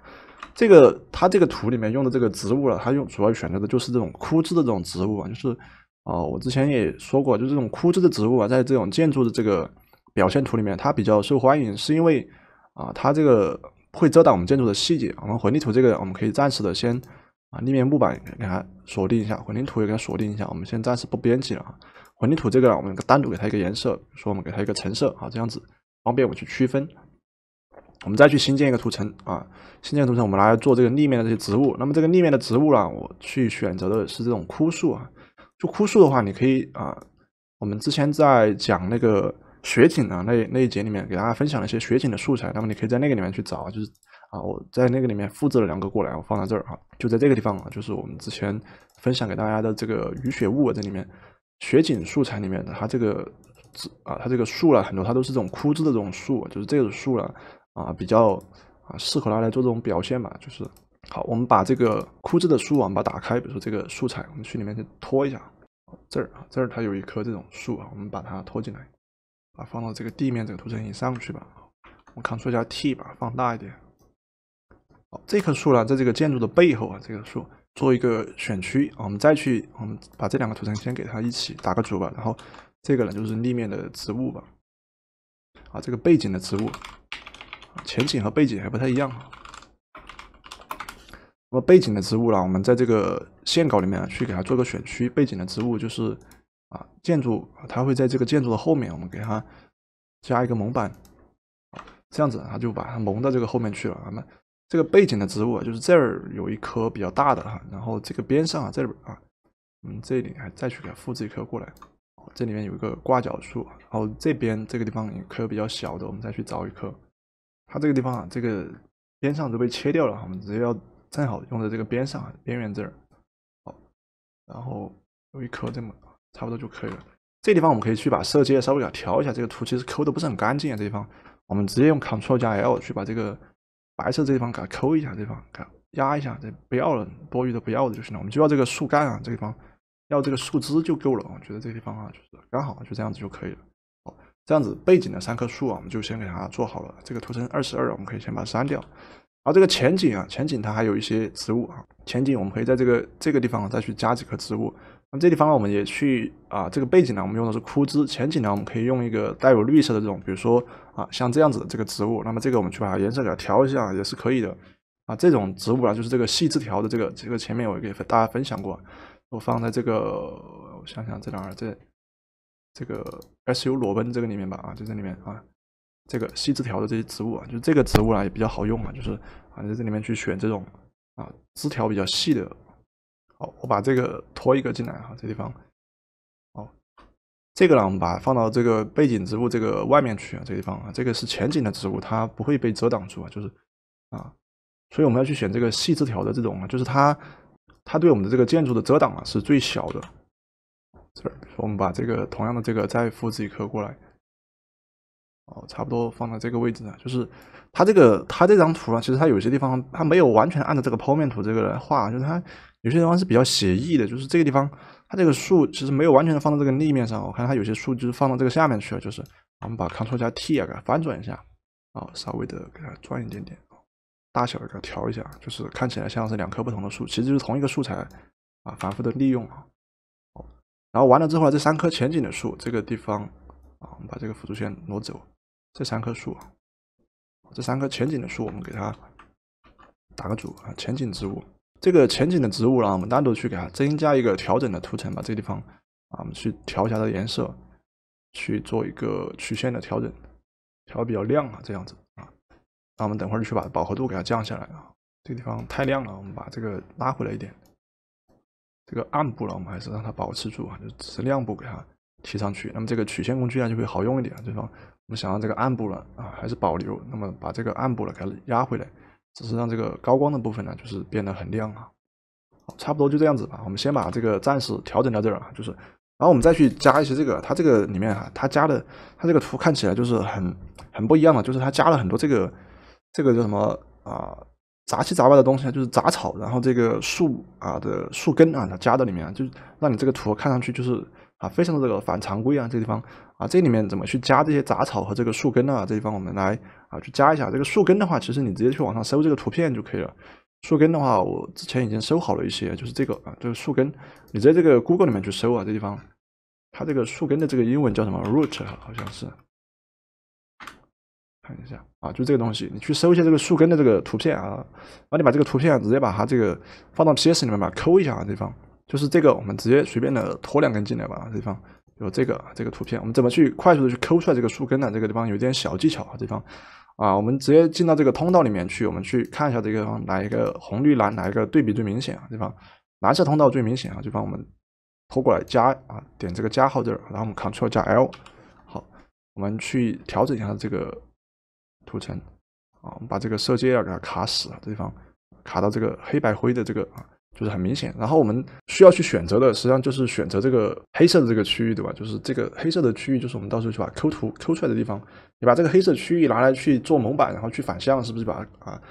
这个它这个图里面用的这个植物了，它用主要选择的就是这种枯枝的这种植物啊。就是啊，我之前也说过，就是这种枯枝的植物啊，在这种建筑的这个表现图里面，它比较受欢迎，是因为啊，它这个会遮挡我们建筑的细节。我们混凝土这个，我们可以暂时的先啊，立面木板给它锁定一下，混凝土也给它锁定一下，我们先暂时不编辑了啊。混凝土这个呢，我们单独给它一个颜色，说我们给它一个橙色啊，这样子。方便我去区分，我们再去新建一个图层啊，新建图层我们来做这个立面的这些植物。那么这个立面的植物呢，我去选择的是这种枯树啊。就枯树的话，你可以啊，我们之前在讲那个雪景的那那一节里面给大家分享了一些雪景的素材，那么你可以在那个里面去找，就是啊，我在那个里面复制了两个过来，我放在这儿啊，就在这个地方啊，就是我们之前分享给大家的这个雨雪雾这里面雪景素材里面的它这个。枝啊，它这个树啦，很多它都是这种枯枝的这种树，就是这种树啦，啊，比较啊适合拿来做这种表现嘛。就是好，我们把这个枯枝的树啊，把它打开，比如说这个素材，我们去里面去拖一下，这儿啊这儿它有一棵这种树啊，我们把它拖进来，啊放到这个地面这个图层以上去吧。我们 Ctrl 加 T 吧，放大一点。好，这棵树呢，在这个建筑的背后啊，这棵树做一个选区，我们再去我们把这两个图层先给它一起打个组吧，然后。这个呢，就是立面的植物吧，啊，这个背景的植物，前景和背景还不太一样。那么背景的植物呢，我们在这个线稿里面去给它做个选区。背景的植物就是啊，建筑，它会在这个建筑的后面，我们给它加一个蒙版，这样子它就把它蒙到这个后面去了。那么这个背景的植物啊，就是这儿有一棵比较大的哈，然后这个边上啊这里啊，嗯，这里还再去给它复制一棵过来。这里面有一个挂角处，然后这边这个地方有棵比较小的，我们再去找一棵。它这个地方啊，这个边上都被切掉了，我们直接要正好用在这个边上，边缘这儿。好，然后有一颗这么差不多就可以了。这地方我们可以去把色阶稍微它调一下，这个图其实抠的不是很干净啊，这地方我们直接用 c t r l 加 L 去把这个白色这地方给抠一下，这地方给压一下，这不要了，多余的不要的就行了，我们就要这个树干啊，这地方。要这个树枝就够了，我觉得这个地方啊，就是刚好就这样子就可以了。好，这样子背景的三棵树啊，我们就先给它做好了。这个图层二十二，我们可以先把它删掉。然后这个前景啊，前景它还有一些植物啊，前景我们可以在这个这个地方再去加几棵植物。那这地方呢，我们也去啊，这个背景呢，我们用的是枯枝，前景呢，我们可以用一个带有绿色的这种，比如说啊，像这样子的这个植物。那么这个我们去把它颜色给它调一下也是可以的。啊，这种植物啊，就是这个细枝条的这个这个前面我给大家分享过。我放在这个，我想想在哪儿，在这个 S U 裸奔这个里面吧，啊，在这里面啊，这个细枝条的这些植物啊，就这个植物啊也比较好用嘛，就是啊，在这里面去选这种啊枝条比较细的。好，我把这个拖一个进来啊，这地方。哦，这个呢，我们把它放到这个背景植物这个外面去啊，这地方啊，这个是前景的植物，它不会被遮挡住啊，就是啊，所以我们要去选这个细枝条的这种啊，就是它。它对我们的这个建筑的遮挡啊是最小的。这儿，我们把这个同样的这个再复制一颗过来，哦，差不多放到这个位置呢。就是它这个它这张图啊，其实它有些地方它没有完全按照这个剖面图这个来画，就是它有些地方是比较写意的。就是这个地方它这个树其实没有完全的放到这个立面上，我看它有些树就放到这个下面去了。就是我们把 Ctrl 加 T 啊给它翻转一下，哦，稍微的给它转一点点。大小给它调一下，就是看起来像是两棵不同的树，其实就是同一个素材啊，反复的利用啊。然后完了之后，这三棵前景的树，这个地方啊，我们把这个辅助线挪走。这三棵树，这三棵前景的树，我们给它打个组啊，前景植物。这个前景的植物呢，我们单独去给它增加一个调整的图层吧。这个地方啊，我们去调一下它的颜色，去做一个曲线的调整，调比较亮啊，这样子。那我们等会儿就去把饱和度给它降下来啊！这个地方太亮了，我们把这个拉回来一点。这个暗部呢，我们还是让它保持住啊，就只是亮部给它提上去。那么这个曲线工具呢，就会好用一点。这方我们想要这个暗部呢啊，还是保留，那么把这个暗部呢给它压回来，只是让这个高光的部分呢，就是变得很亮啊。好，差不多就这样子吧。我们先把这个暂时调整到这儿啊，就是，然后我们再去加一些这个。它这个里面啊，它加的，它这个图看起来就是很很不一样的，就是它加了很多这个。这个叫什么啊？杂七杂八的东西啊，就是杂草，然后这个树啊的树根啊，它加到里面，就让你这个图看上去就是啊，非常的这个反常规啊。这地方啊，这里面怎么去加这些杂草和这个树根啊？这地方我们来啊，去加一下。这个树根的话，其实你直接去网上搜这个图片就可以了。树根的话，我之前已经搜好了一些，就是这个啊，这个树根，你在这个 Google 里面去搜啊。这地方，它这个树根的这个英文叫什么？Root 好像是。看一下啊，就这个东西，你去搜一下这个树根的这个图片啊，然后你把这个图片直接把它这个放到 PS 里面吧，抠一下啊，这方就是这个，我们直接随便的拖两根进来吧，这地方有这个这个图片，我们怎么去快速的去抠出来这个树根呢？这个地方有点小技巧啊，这方啊，我们直接进到这个通道里面去，我们去看一下这个地方，哪一个红绿蓝哪一个对比最明显啊？这方蓝色通道最明显啊，这方我们拖过来加啊，点这个加号这儿，然后我们 c t r l 加 L，好，我们去调整一下这个。图层啊，我们把这个色阶要给它卡死，这地方卡到这个黑白灰的这个啊，就是很明显。然后我们需要去选择的，实际上就是选择这个黑色的这个区域，对吧？就是这个黑色的区域，就是我们到时候去把抠图抠出来的地方。你把这个黑色区域拿来去做蒙版，然后去反向，是不是把啊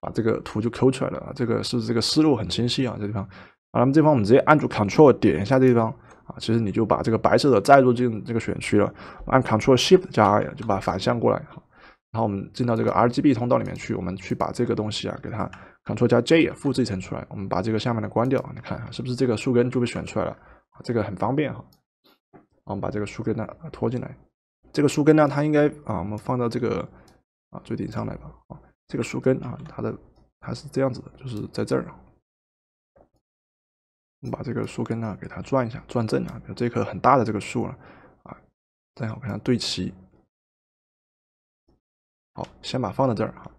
把这个图就抠出来了啊？这个是不是这个思路很清晰啊？这地方啊，那么这方我们直接按住 Control 点一下这地方啊，其实你就把这个白色的载入进这个选区了。按 c t r l Shift 加 I 就把反向过来。然后我们进到这个 RGB 通道里面去，我们去把这个东西啊，给它 Ctrl 加 J 复制一层出来。我们把这个下面的关掉，你看是不是这个树根就被选出来了？这个很方便哈。我们把这个树根呢拖进来，这个树根呢，它应该啊，我们放到这个啊最顶上来吧。啊，这个树根啊，它的它是这样子的，就是在这儿。我们把这个树根呢给它转一下，转正啊。比如这棵很大的这个树了，啊，正好我给它对齐。好，先把放在这儿哈，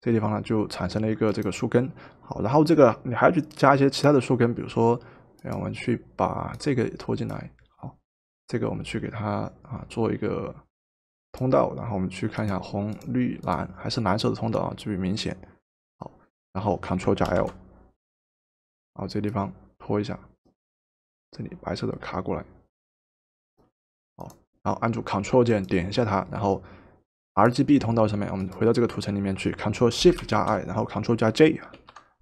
这地方呢就产生了一个这个树根。好，然后这个你还要去加一些其他的树根，比如说，让我们去把这个拖进来。好，这个我们去给它啊做一个通道，然后我们去看一下红、绿、蓝还是蓝色的通道啊，最明显。好，然后 c t r l 加 L，然后这地方拖一下，这里白色的卡过来。好，然后按住 c t r l 键点一下它，然后。RGB 通道上面，我们回到这个图层里面去 c t r l Shift 加 I，然后 c t r l 加 J，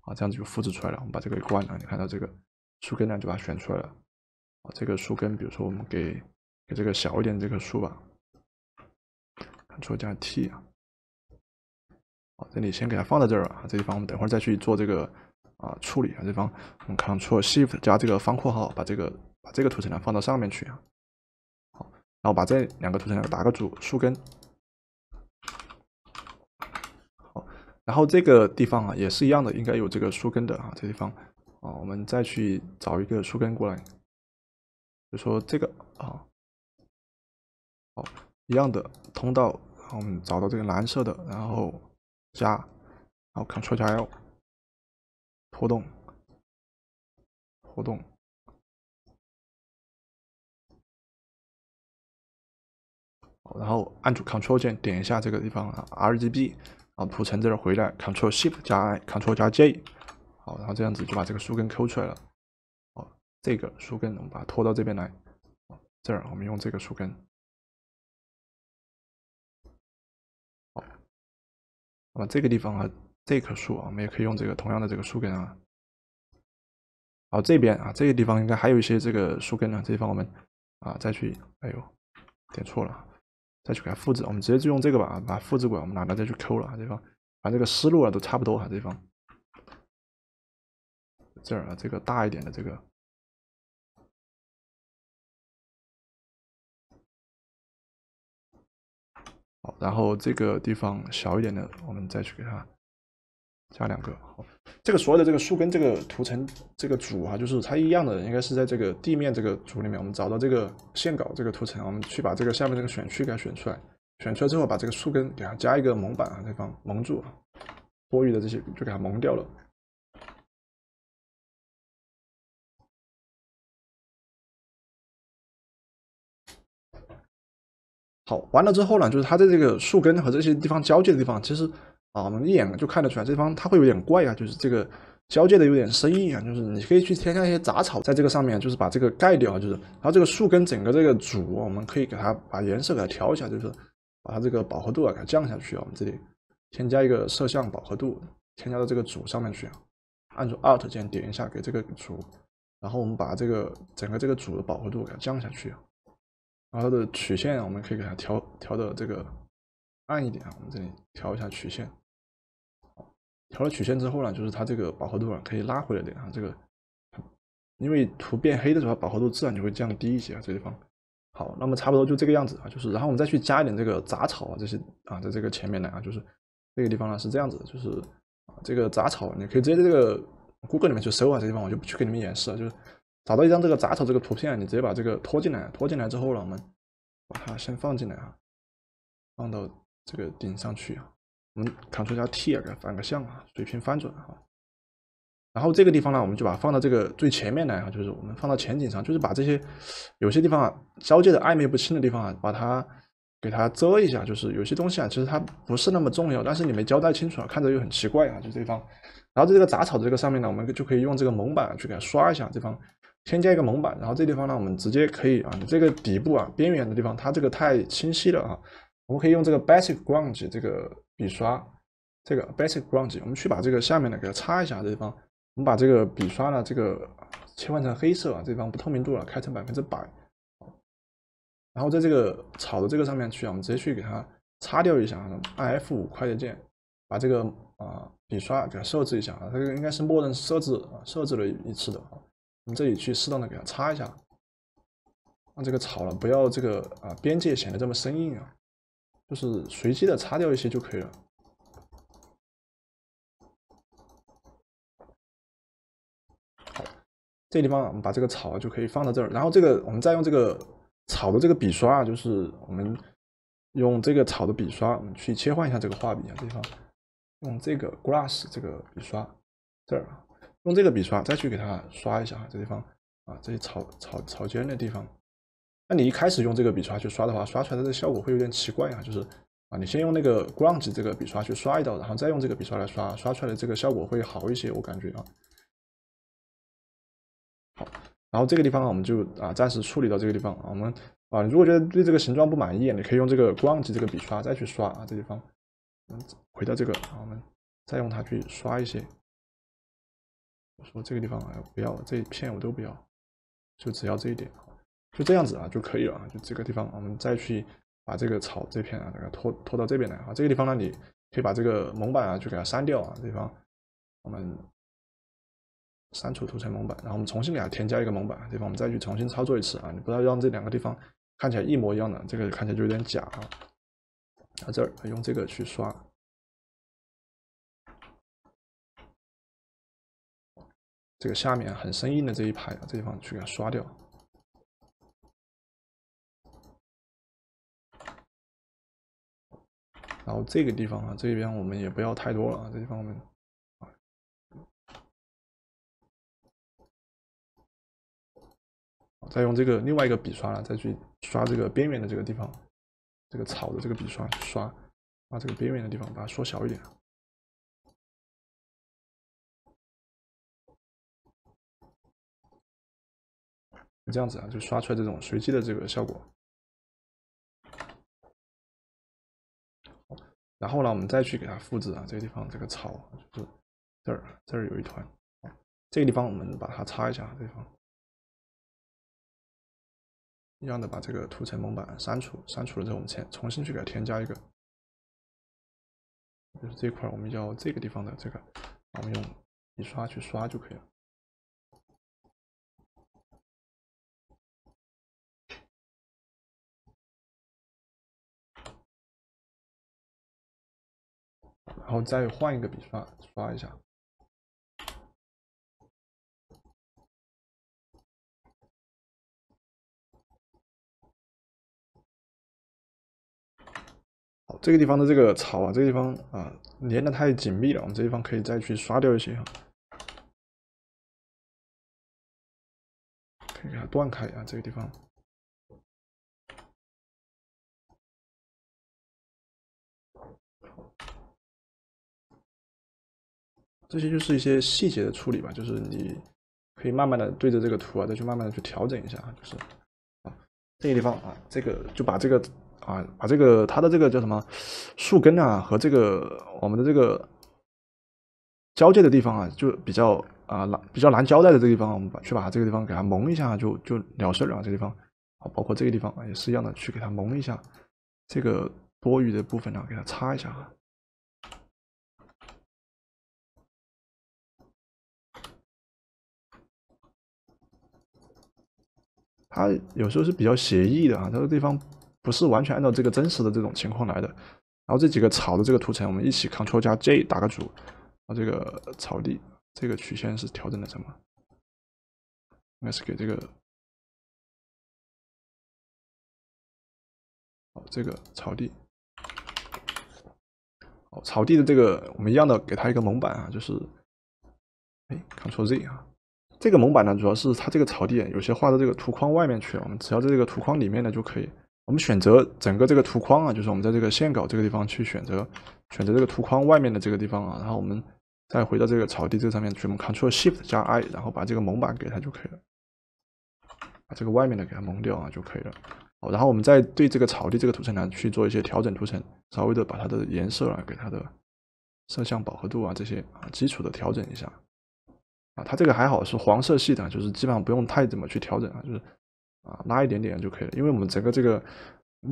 啊，这样子就复制出来了。我们把这个给关了，你看到这个树根呢，就把它选出来了。啊，这个树根，比如说我们给给这个小一点这棵树吧 c t r l 加 T 啊。好，这里先给它放在这儿啊，这地方我们等会儿再去做这个啊处理啊。这方我们 c t r l Shift 加这个方括号，把这个把这个图层呢放到上面去啊。好，然后把这两个图层打个组，树根。然后这个地方啊，也是一样的，应该有这个树根的啊，这地方啊，我们再去找一个树根过来，就说这个啊，好，一样的通道，然后我们找到这个蓝色的，然后加，然后 Ctrl 加 L，拖动，拖动，然后按住 Ctrl 键点一下这个地方啊，RGB。啊，铺成这儿回来 c t r l Shift 加 I，c t r l 加 J，好，然后这样子就把这个树根抠出来了。好，这个树根我们把它拖到这边来。这儿我们用这个树根。好，那么这个地方啊，这棵树啊，我们也可以用这个同样的这个树根啊。好，这边啊，这个地方应该还有一些这个树根呢，这地方我们啊再去，哎呦，点错了。再去给它复制，我们直接就用这个吧，把复制过来，我们懒得再去抠了啊，这方，把这个思路啊都差不多哈，这方，这儿啊这个大一点的这个，好，然后这个地方小一点的，我们再去给它。加两个，好，这个所有的这个树根这个图层这个组啊，就是它一样的，应该是在这个地面这个组里面。我们找到这个线稿这个图层，我们去把这个下面这个选区给它选出来，选出来之后，把这个树根给它加一个蒙版啊，这方蒙住，多余的这些就给它蒙掉了。好，完了之后呢，就是它在这个树根和这些地方交界的地方，其实。啊，我们一眼就看得出来，这方它会有点怪啊，就是这个交界的有点生硬啊，就是你可以去添加一些杂草在这个上面，就是把这个盖掉就是然后这个树根整个这个组，我们可以给它把颜色给它调一下，就是把它这个饱和度啊给它降下去啊，我们这里添加一个摄像饱和度，添加到这个组上面去啊，按住 Alt 键点一下给这个组，然后我们把这个整个这个组的饱和度给它降下去啊，然后它的曲线我们可以给它调调的这个暗一点啊，我们这里调一下曲线。调了曲线之后呢，就是它这个饱和度啊可以拉回来点啊，这个因为图变黑的时候，饱和度自然就会降低一些啊。这个地方，好，那么差不多就这个样子啊，就是然后我们再去加一点这个杂草啊这些啊，在这个前面来啊，就是这个地方呢是这样子，就是啊这个杂草，你可以直接在这个谷歌里面去搜啊，这地方我就不去给你们演示了，就是找到一张这个杂草这个图片，你直接把这个拖进来，拖进来之后呢，我们把它先放进来啊，放到这个顶上去啊。我们 Ctrl 加 T 啊，给它翻个向啊，水平翻转啊。然后这个地方呢，我们就把它放到这个最前面来啊，就是我们放到前景上，就是把这些有些地方啊交界的暧昧不清的地方啊，把它给它遮一下。就是有些东西啊，其实它不是那么重要，但是你没交代清楚啊，看着又很奇怪啊，就这地方。然后在这个杂草这个上面呢，我们就可以用这个蒙版去给它刷一下，这方添加一个蒙版。然后这地方呢，我们直接可以啊，你这个底部啊边缘的地方，它这个太清晰了啊，我们可以用这个 Basic Ground 这个。笔刷，这个 Basic b r u n h 我们去把这个下面的给它擦一下。这地方，我们把这个笔刷呢，这个切换成黑色啊，这地方不透明度了，开成百分之百。然后在这个草的这个上面去啊，我们直接去给它擦掉一下。I F 五快捷键，把这个啊笔刷给它设置一下啊，这个应该是默认设置设置了一次的啊。我们这里去适当的给它擦一下，让这个草呢不要这个啊边界显得这么生硬啊。就是随机的擦掉一些就可以了。好，这地方我们把这个草就可以放到这儿，然后这个我们再用这个草的这个笔刷啊，就是我们用这个草的笔刷，我们去切换一下这个画笔啊，这地方用这个 grass 这个笔刷，这儿用这个笔刷再去给它刷一下这地方啊，这些草草草尖的地方。那你一开始用这个笔刷去刷的话，刷出来的这效果会有点奇怪啊，就是啊，你先用那个 ground 这个笔刷去刷一道，然后再用这个笔刷来刷，刷出来的这个效果会好一些，我感觉啊。好，然后这个地方我们就啊暂时处理到这个地方啊，我们啊如果觉得对这个形状不满意，你可以用这个 ground 这个笔刷再去刷啊，这地方。嗯，回到这个啊，我们再用它去刷一些。我说这个地方哎不要了，这一片我都不要，就只要这一点。就这样子啊就可以了啊，就这个地方，我们再去把这个草这片啊，给它拖拖到这边来啊。这个地方呢，你可以把这个蒙版啊，就给它删掉啊。这地方我们删除图层蒙版，然后我们重新给它添加一个蒙版。地方我们再去重新操作一次啊，你不要让这两个地方看起来一模一样的，这个看起来就有点假啊。它这儿用这个去刷，这个下面很生硬的这一排啊，这地方去给它刷掉。然后这个地方啊，这边我们也不要太多了啊，这地方我们。再用这个另外一个笔刷了，再去刷这个边缘的这个地方，这个草的这个笔刷去刷，把这个边缘的地方把它缩小一点，这样子啊，就刷出来这种随机的这个效果。然后呢，我们再去给它复制啊，这个地方这个草就是这儿，这儿有一团这个地方我们把它擦一下，地方一样的把这个图层蒙版删除，删除了之后我们添重新去给它添加一个，就是这块我们要这个地方的这个，我们用笔刷去刷就可以了。然后再换一个笔刷刷一下。好，这个地方的这个草啊，这个地方啊，粘的太紧密了，我们这地方可以再去刷掉一些哈，可以给它断开啊，这个地方。这些就是一些细节的处理吧，就是你可以慢慢的对着这个图啊，再去慢慢的去调整一下啊，就是啊这个地方啊，这个就把这个啊把这个它的这个叫什么树根啊和这个我们的这个交界的地方啊，就比较啊难比较难交代的这个地方，我们去把这个地方给它蒙一下，就就了事了。这地方啊，包括这个地方也是一样的，去给它蒙一下，这个多余的部分呢，给它擦一下啊。它有时候是比较写意的啊，这个地方不是完全按照这个真实的这种情况来的。然后这几个草的这个图层，我们一起 c t r l 加 J 打个组，啊，这个草地这个曲线是调整的什么？应该是给这个，这个草地，哦，草地的这个，我们一样的给它一个蒙版啊，就是，哎，c t r l Z 啊。这个蒙版呢，主要是它这个草地有些画到这个图框外面去了，我们只要在这个图框里面呢就可以。我们选择整个这个图框啊，就是我们在这个线稿这个地方去选择，选择这个图框外面的这个地方啊，然后我们再回到这个草地这上面，全部 r l Shift 加 I，然后把这个蒙版给它就可以了，把这个外面的给它蒙掉啊就可以了。好，然后我们再对这个草地这个图层呢去做一些调整图层，稍微的把它的颜色啊，给它的色相饱和度啊这些啊基础的调整一下。啊，它这个还好是黄色系的，就是基本上不用太怎么去调整啊，就是啊拉一点点就可以了。因为我们整个这个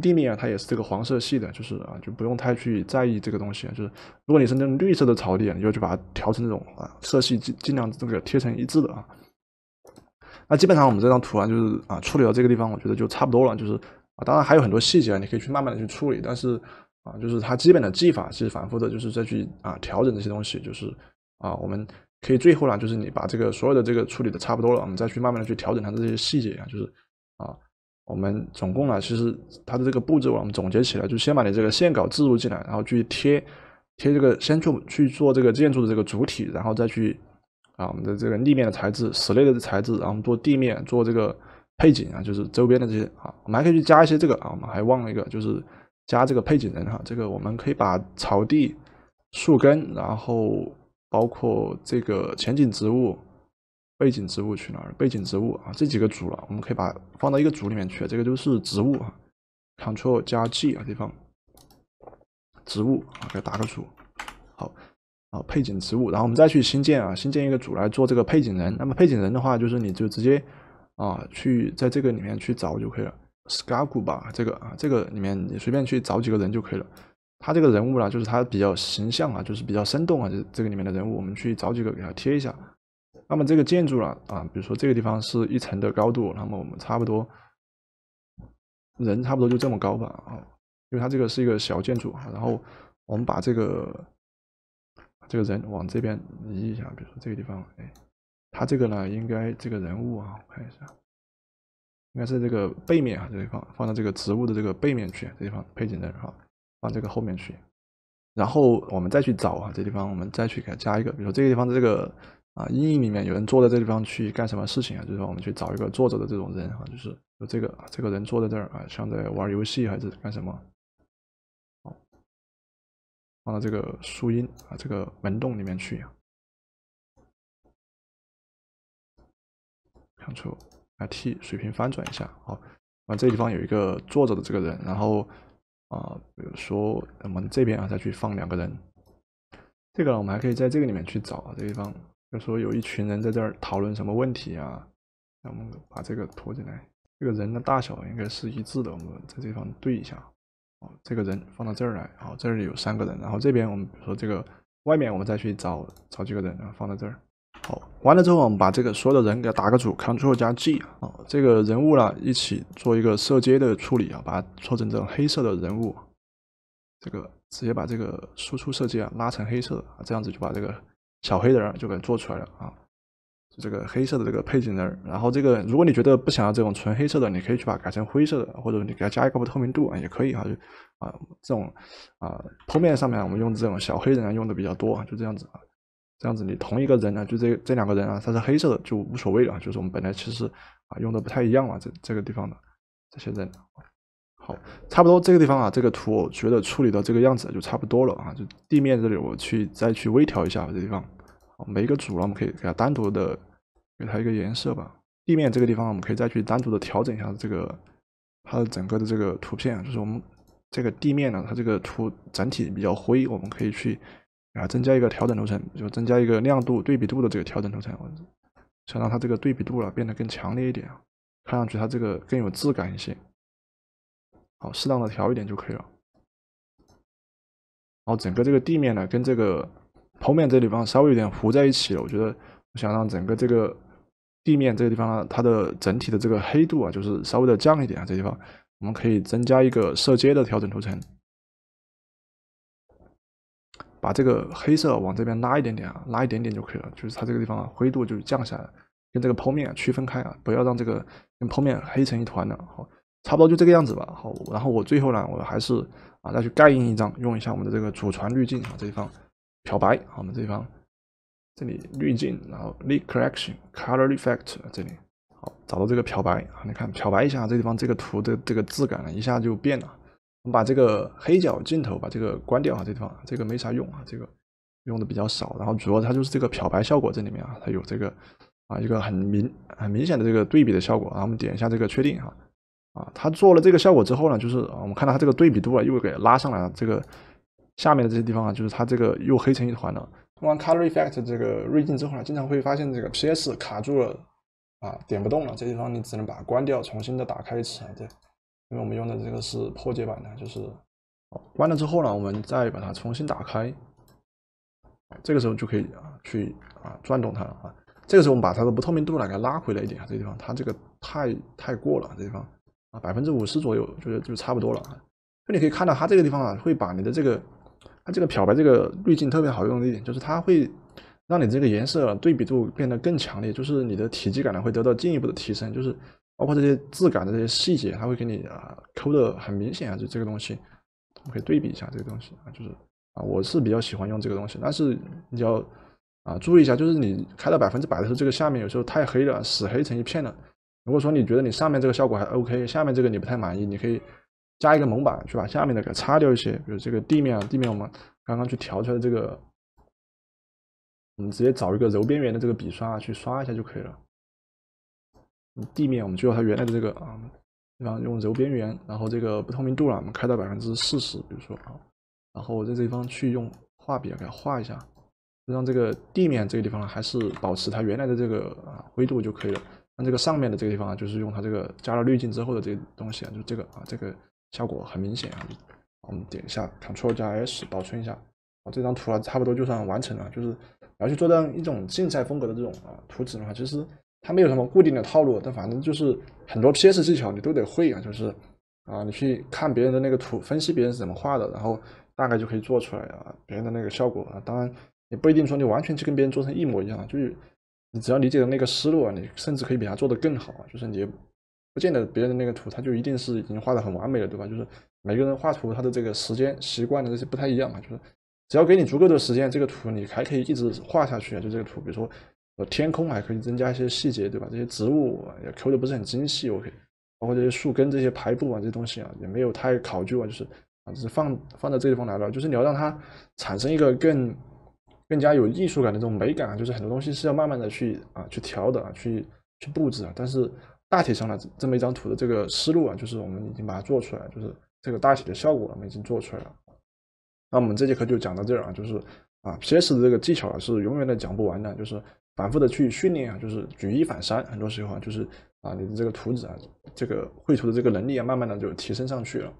地面啊，它也是这个黄色系的，就是啊就不用太去在意这个东西。就是如果你是那种绿色的草地，你就去把它调成这种啊色系尽尽量这个贴成一致的啊。那基本上我们这张图啊，就是啊处理到这个地方，我觉得就差不多了。就是啊，当然还有很多细节你可以去慢慢的去处理，但是啊，就是它基本的技法是反复的，就是再去啊调整这些东西，就是啊我们。可以，最后呢，就是你把这个所有的这个处理的差不多了，我们再去慢慢的去调整它的这些细节啊。就是啊，我们总共呢，其实它的这个步骤，我们总结起来，就先把你这个线稿置入进来，然后去贴贴这个，先去去做这个建筑的这个主体，然后再去啊，我们的这个立面的材质、室内的材质，然后做地面、做这个配景啊，就是周边的这些啊。我们还可以去加一些这个啊，我们还忘了一个，就是加这个配景人哈。这个我们可以把草地、树根，然后。包括这个前景植物、背景植物去哪儿？背景植物啊，这几个组了，我们可以把放到一个组里面去。这个就是植物，Ctrl 加 G 啊，地方植物啊，给打个组。好啊，背景植物，然后我们再去新建啊，新建一个组来做这个背景人。那么背景人的话，就是你就直接啊，去在这个里面去找就可以了。s k u 吧，这个啊，这个里面你随便去找几个人就可以了。他这个人物呢，就是他比较形象啊，就是比较生动啊。这这个里面的人物，我们去找几个给他贴一下。那么这个建筑呢，啊，比如说这个地方是一层的高度，那么我们差不多人差不多就这么高吧啊，因为它这个是一个小建筑。然后我们把这个这个人往这边移一下，比如说这个地方，哎，他这个呢应该这个人物啊，我看一下，应该是这个背面啊，这个地方放到这个植物的这个背面去，这地方背景那儿哈。放这个后面去，然后我们再去找啊，这地方我们再去给它加一个，比如说这个地方的这个啊阴影里面有人坐在这地方去干什么事情啊？就是说我们去找一个坐着的这种人啊，就是就这个这个人坐在这儿啊，像在玩游戏还是干什么？好，放到这个树荫啊这个门洞里面去啊，r l 加 T 水平翻转一下，好，完这地方有一个坐着的这个人，然后。啊，比如说我们这边啊，再去放两个人，这个呢，我们还可以在这个里面去找啊，这地方，就说有一群人在这儿讨论什么问题啊，那我们把这个拖进来，这个人的大小应该是一致的，我们在这地方对一下，啊，这个人放到这儿来，好，这里有三个人，然后这边我们比如说这个外面我们再去找找几个人，然后放到这儿。好完了之后，我们把这个所有的人给打个组，Ctrl 加 G 啊，这个人物呢一起做一个色阶的处理啊，把它做成这种黑色的人物，这个直接把这个输出设计啊拉成黑色啊，这样子就把这个小黑人就给做出来了啊，这个黑色的这个背景人。然后这个，如果你觉得不想要这种纯黑色的，你可以去把它改成灰色的，或者你给它加一个不透明度啊，也可以哈，就啊这种啊剖面上面我们用这种小黑人啊用的比较多啊，就这样子啊。这样子，你同一个人呢，就这这两个人啊，他是黑色的就无所谓了，就是我们本来其实啊用的不太一样了，这这个地方的这些人，好，差不多这个地方啊，这个图我觉得处理到这个样子就差不多了啊，就地面这里我去再去微调一下这地方，每一个组呢，我们可以给它单独的给它一个颜色吧。地面这个地方，我们可以再去单独的调整一下这个它的整个的这个图片，就是我们这个地面呢，它这个图整体比较灰，我们可以去。啊，增加一个调整图层，就增加一个亮度对比度的这个调整图层，我想让它这个对比度啊变得更强烈一点啊，看上去它这个更有质感一些。好，适当的调一点就可以了。然后整个这个地面呢，跟这个剖面这地方稍微有点糊在一起了，我觉得我想让整个这个地面这个地方呢，它的整体的这个黑度啊，就是稍微的降一点啊，这地方我们可以增加一个色阶的调整图层。把这个黑色往这边拉一点点啊，拉一点点就可以了，就是它这个地方啊灰度就降下来，跟这个剖面区分开啊，不要让这个跟剖面黑成一团了。好，差不多就这个样子吧。好，然后我最后呢，我还是啊再去盖印一张，用一下我们的这个祖传滤镜啊，这地方漂白好，我们这地方这里滤镜，然后 l i a k Correction Color e f f e c t 这里好找到这个漂白啊，你看漂白一下这地方这个图的这个质感一下就变了。我们把这个黑角镜头把这个关掉啊，这地方这个没啥用啊，这个用的比较少。然后主要它就是这个漂白效果，这里面啊，它有这个啊一个很明很明显的这个对比的效果。然后我们点一下这个确定哈，啊，它做了这个效果之后呢，就是我们看到它这个对比度啊又给拉上来了。这个下面的这些地方啊，就是它这个又黑成一团了。通完 Color Effect 这个滤镜之后，呢，经常会发现这个 PS 卡住了啊，点不动了。这地方你只能把它关掉，重新的打开一次。因为我们用的这个是破解版的，就是关了之后呢，我们再把它重新打开，这个时候就可以啊去啊转动它了啊。这个时候我们把它的不透明度呢给它拉回来一点啊，这地方它这个太太过了，这地方啊百分之五十左右，就是就差不多了。就你可以看到它这个地方啊，会把你的这个它这个漂白这个滤镜特别好用的一点，就是它会让你这个颜色对比度变得更强烈，就是你的体积感呢会得到进一步的提升，就是。包括这些质感的这些细节，它会给你啊抠的很明显啊，就这个东西，我们可以对比一下这个东西啊，就是啊，我是比较喜欢用这个东西，但是你要啊注意一下，就是你开到百分之百的时候，这个下面有时候太黑了，死黑成一片了。如果说你觉得你上面这个效果还 OK，下面这个你不太满意，你可以加一个蒙版去把下面的给擦掉一些，比如这个地面啊，地面我们刚刚去调出来的这个，我们直接找一个柔边缘的这个笔刷去刷一下就可以了。地面我们就要它原来的这个啊，地方用柔边缘，然后这个不透明度了，我们开到百分之四十，比如说啊，然后在这地方去用画笔给它画一下，让这个地面这个地方还是保持它原来的这个啊灰度就可以了。那这个上面的这个地方啊，就是用它这个加了滤镜之后的这个东西啊，就这个啊，这个效果很明显啊。我们点一下 c t r l 加 S 保存一下，啊，这张图啊差不多就算完成了。就是要去做到一种竞赛风格的这种啊图纸的话，其实。它没有什么固定的套路，但反正就是很多 PS 技巧你都得会啊，就是啊，你去看别人的那个图，分析别人是怎么画的，然后大概就可以做出来啊，别人的那个效果啊。当然也不一定说你完全去跟别人做成一模一样，就是你只要理解了那个思路啊，你甚至可以比他做的更好啊。就是你不见得别人的那个图，他就一定是已经画的很完美了，对吧？就是每个人画图他的这个时间习惯的这些不太一样嘛，就是只要给你足够的时间，这个图你还可以一直画下去啊。就这个图，比如说。呃，天空还可以增加一些细节，对吧？这些植物也抠的不是很精细，OK。包括这些树根，这些排布啊，这些东西啊，也没有太考究啊，就是啊，只是放放在这个地方来了。就是你要让它产生一个更更加有艺术感的这种美感，就是很多东西是要慢慢的去啊去调的啊，去去布置啊。但是大体上呢，这么一张图的这个思路啊，就是我们已经把它做出来了，就是这个大体的效果我们已经做出来了。那我们这节课就讲到这儿啊，就是啊，PS 的这个技巧啊，是永远的讲不完的，就是。反复的去训练啊，就是举一反三，很多时候啊，就是啊，你的这个图纸啊，这个绘图的这个能力啊，慢慢的就提升上去了。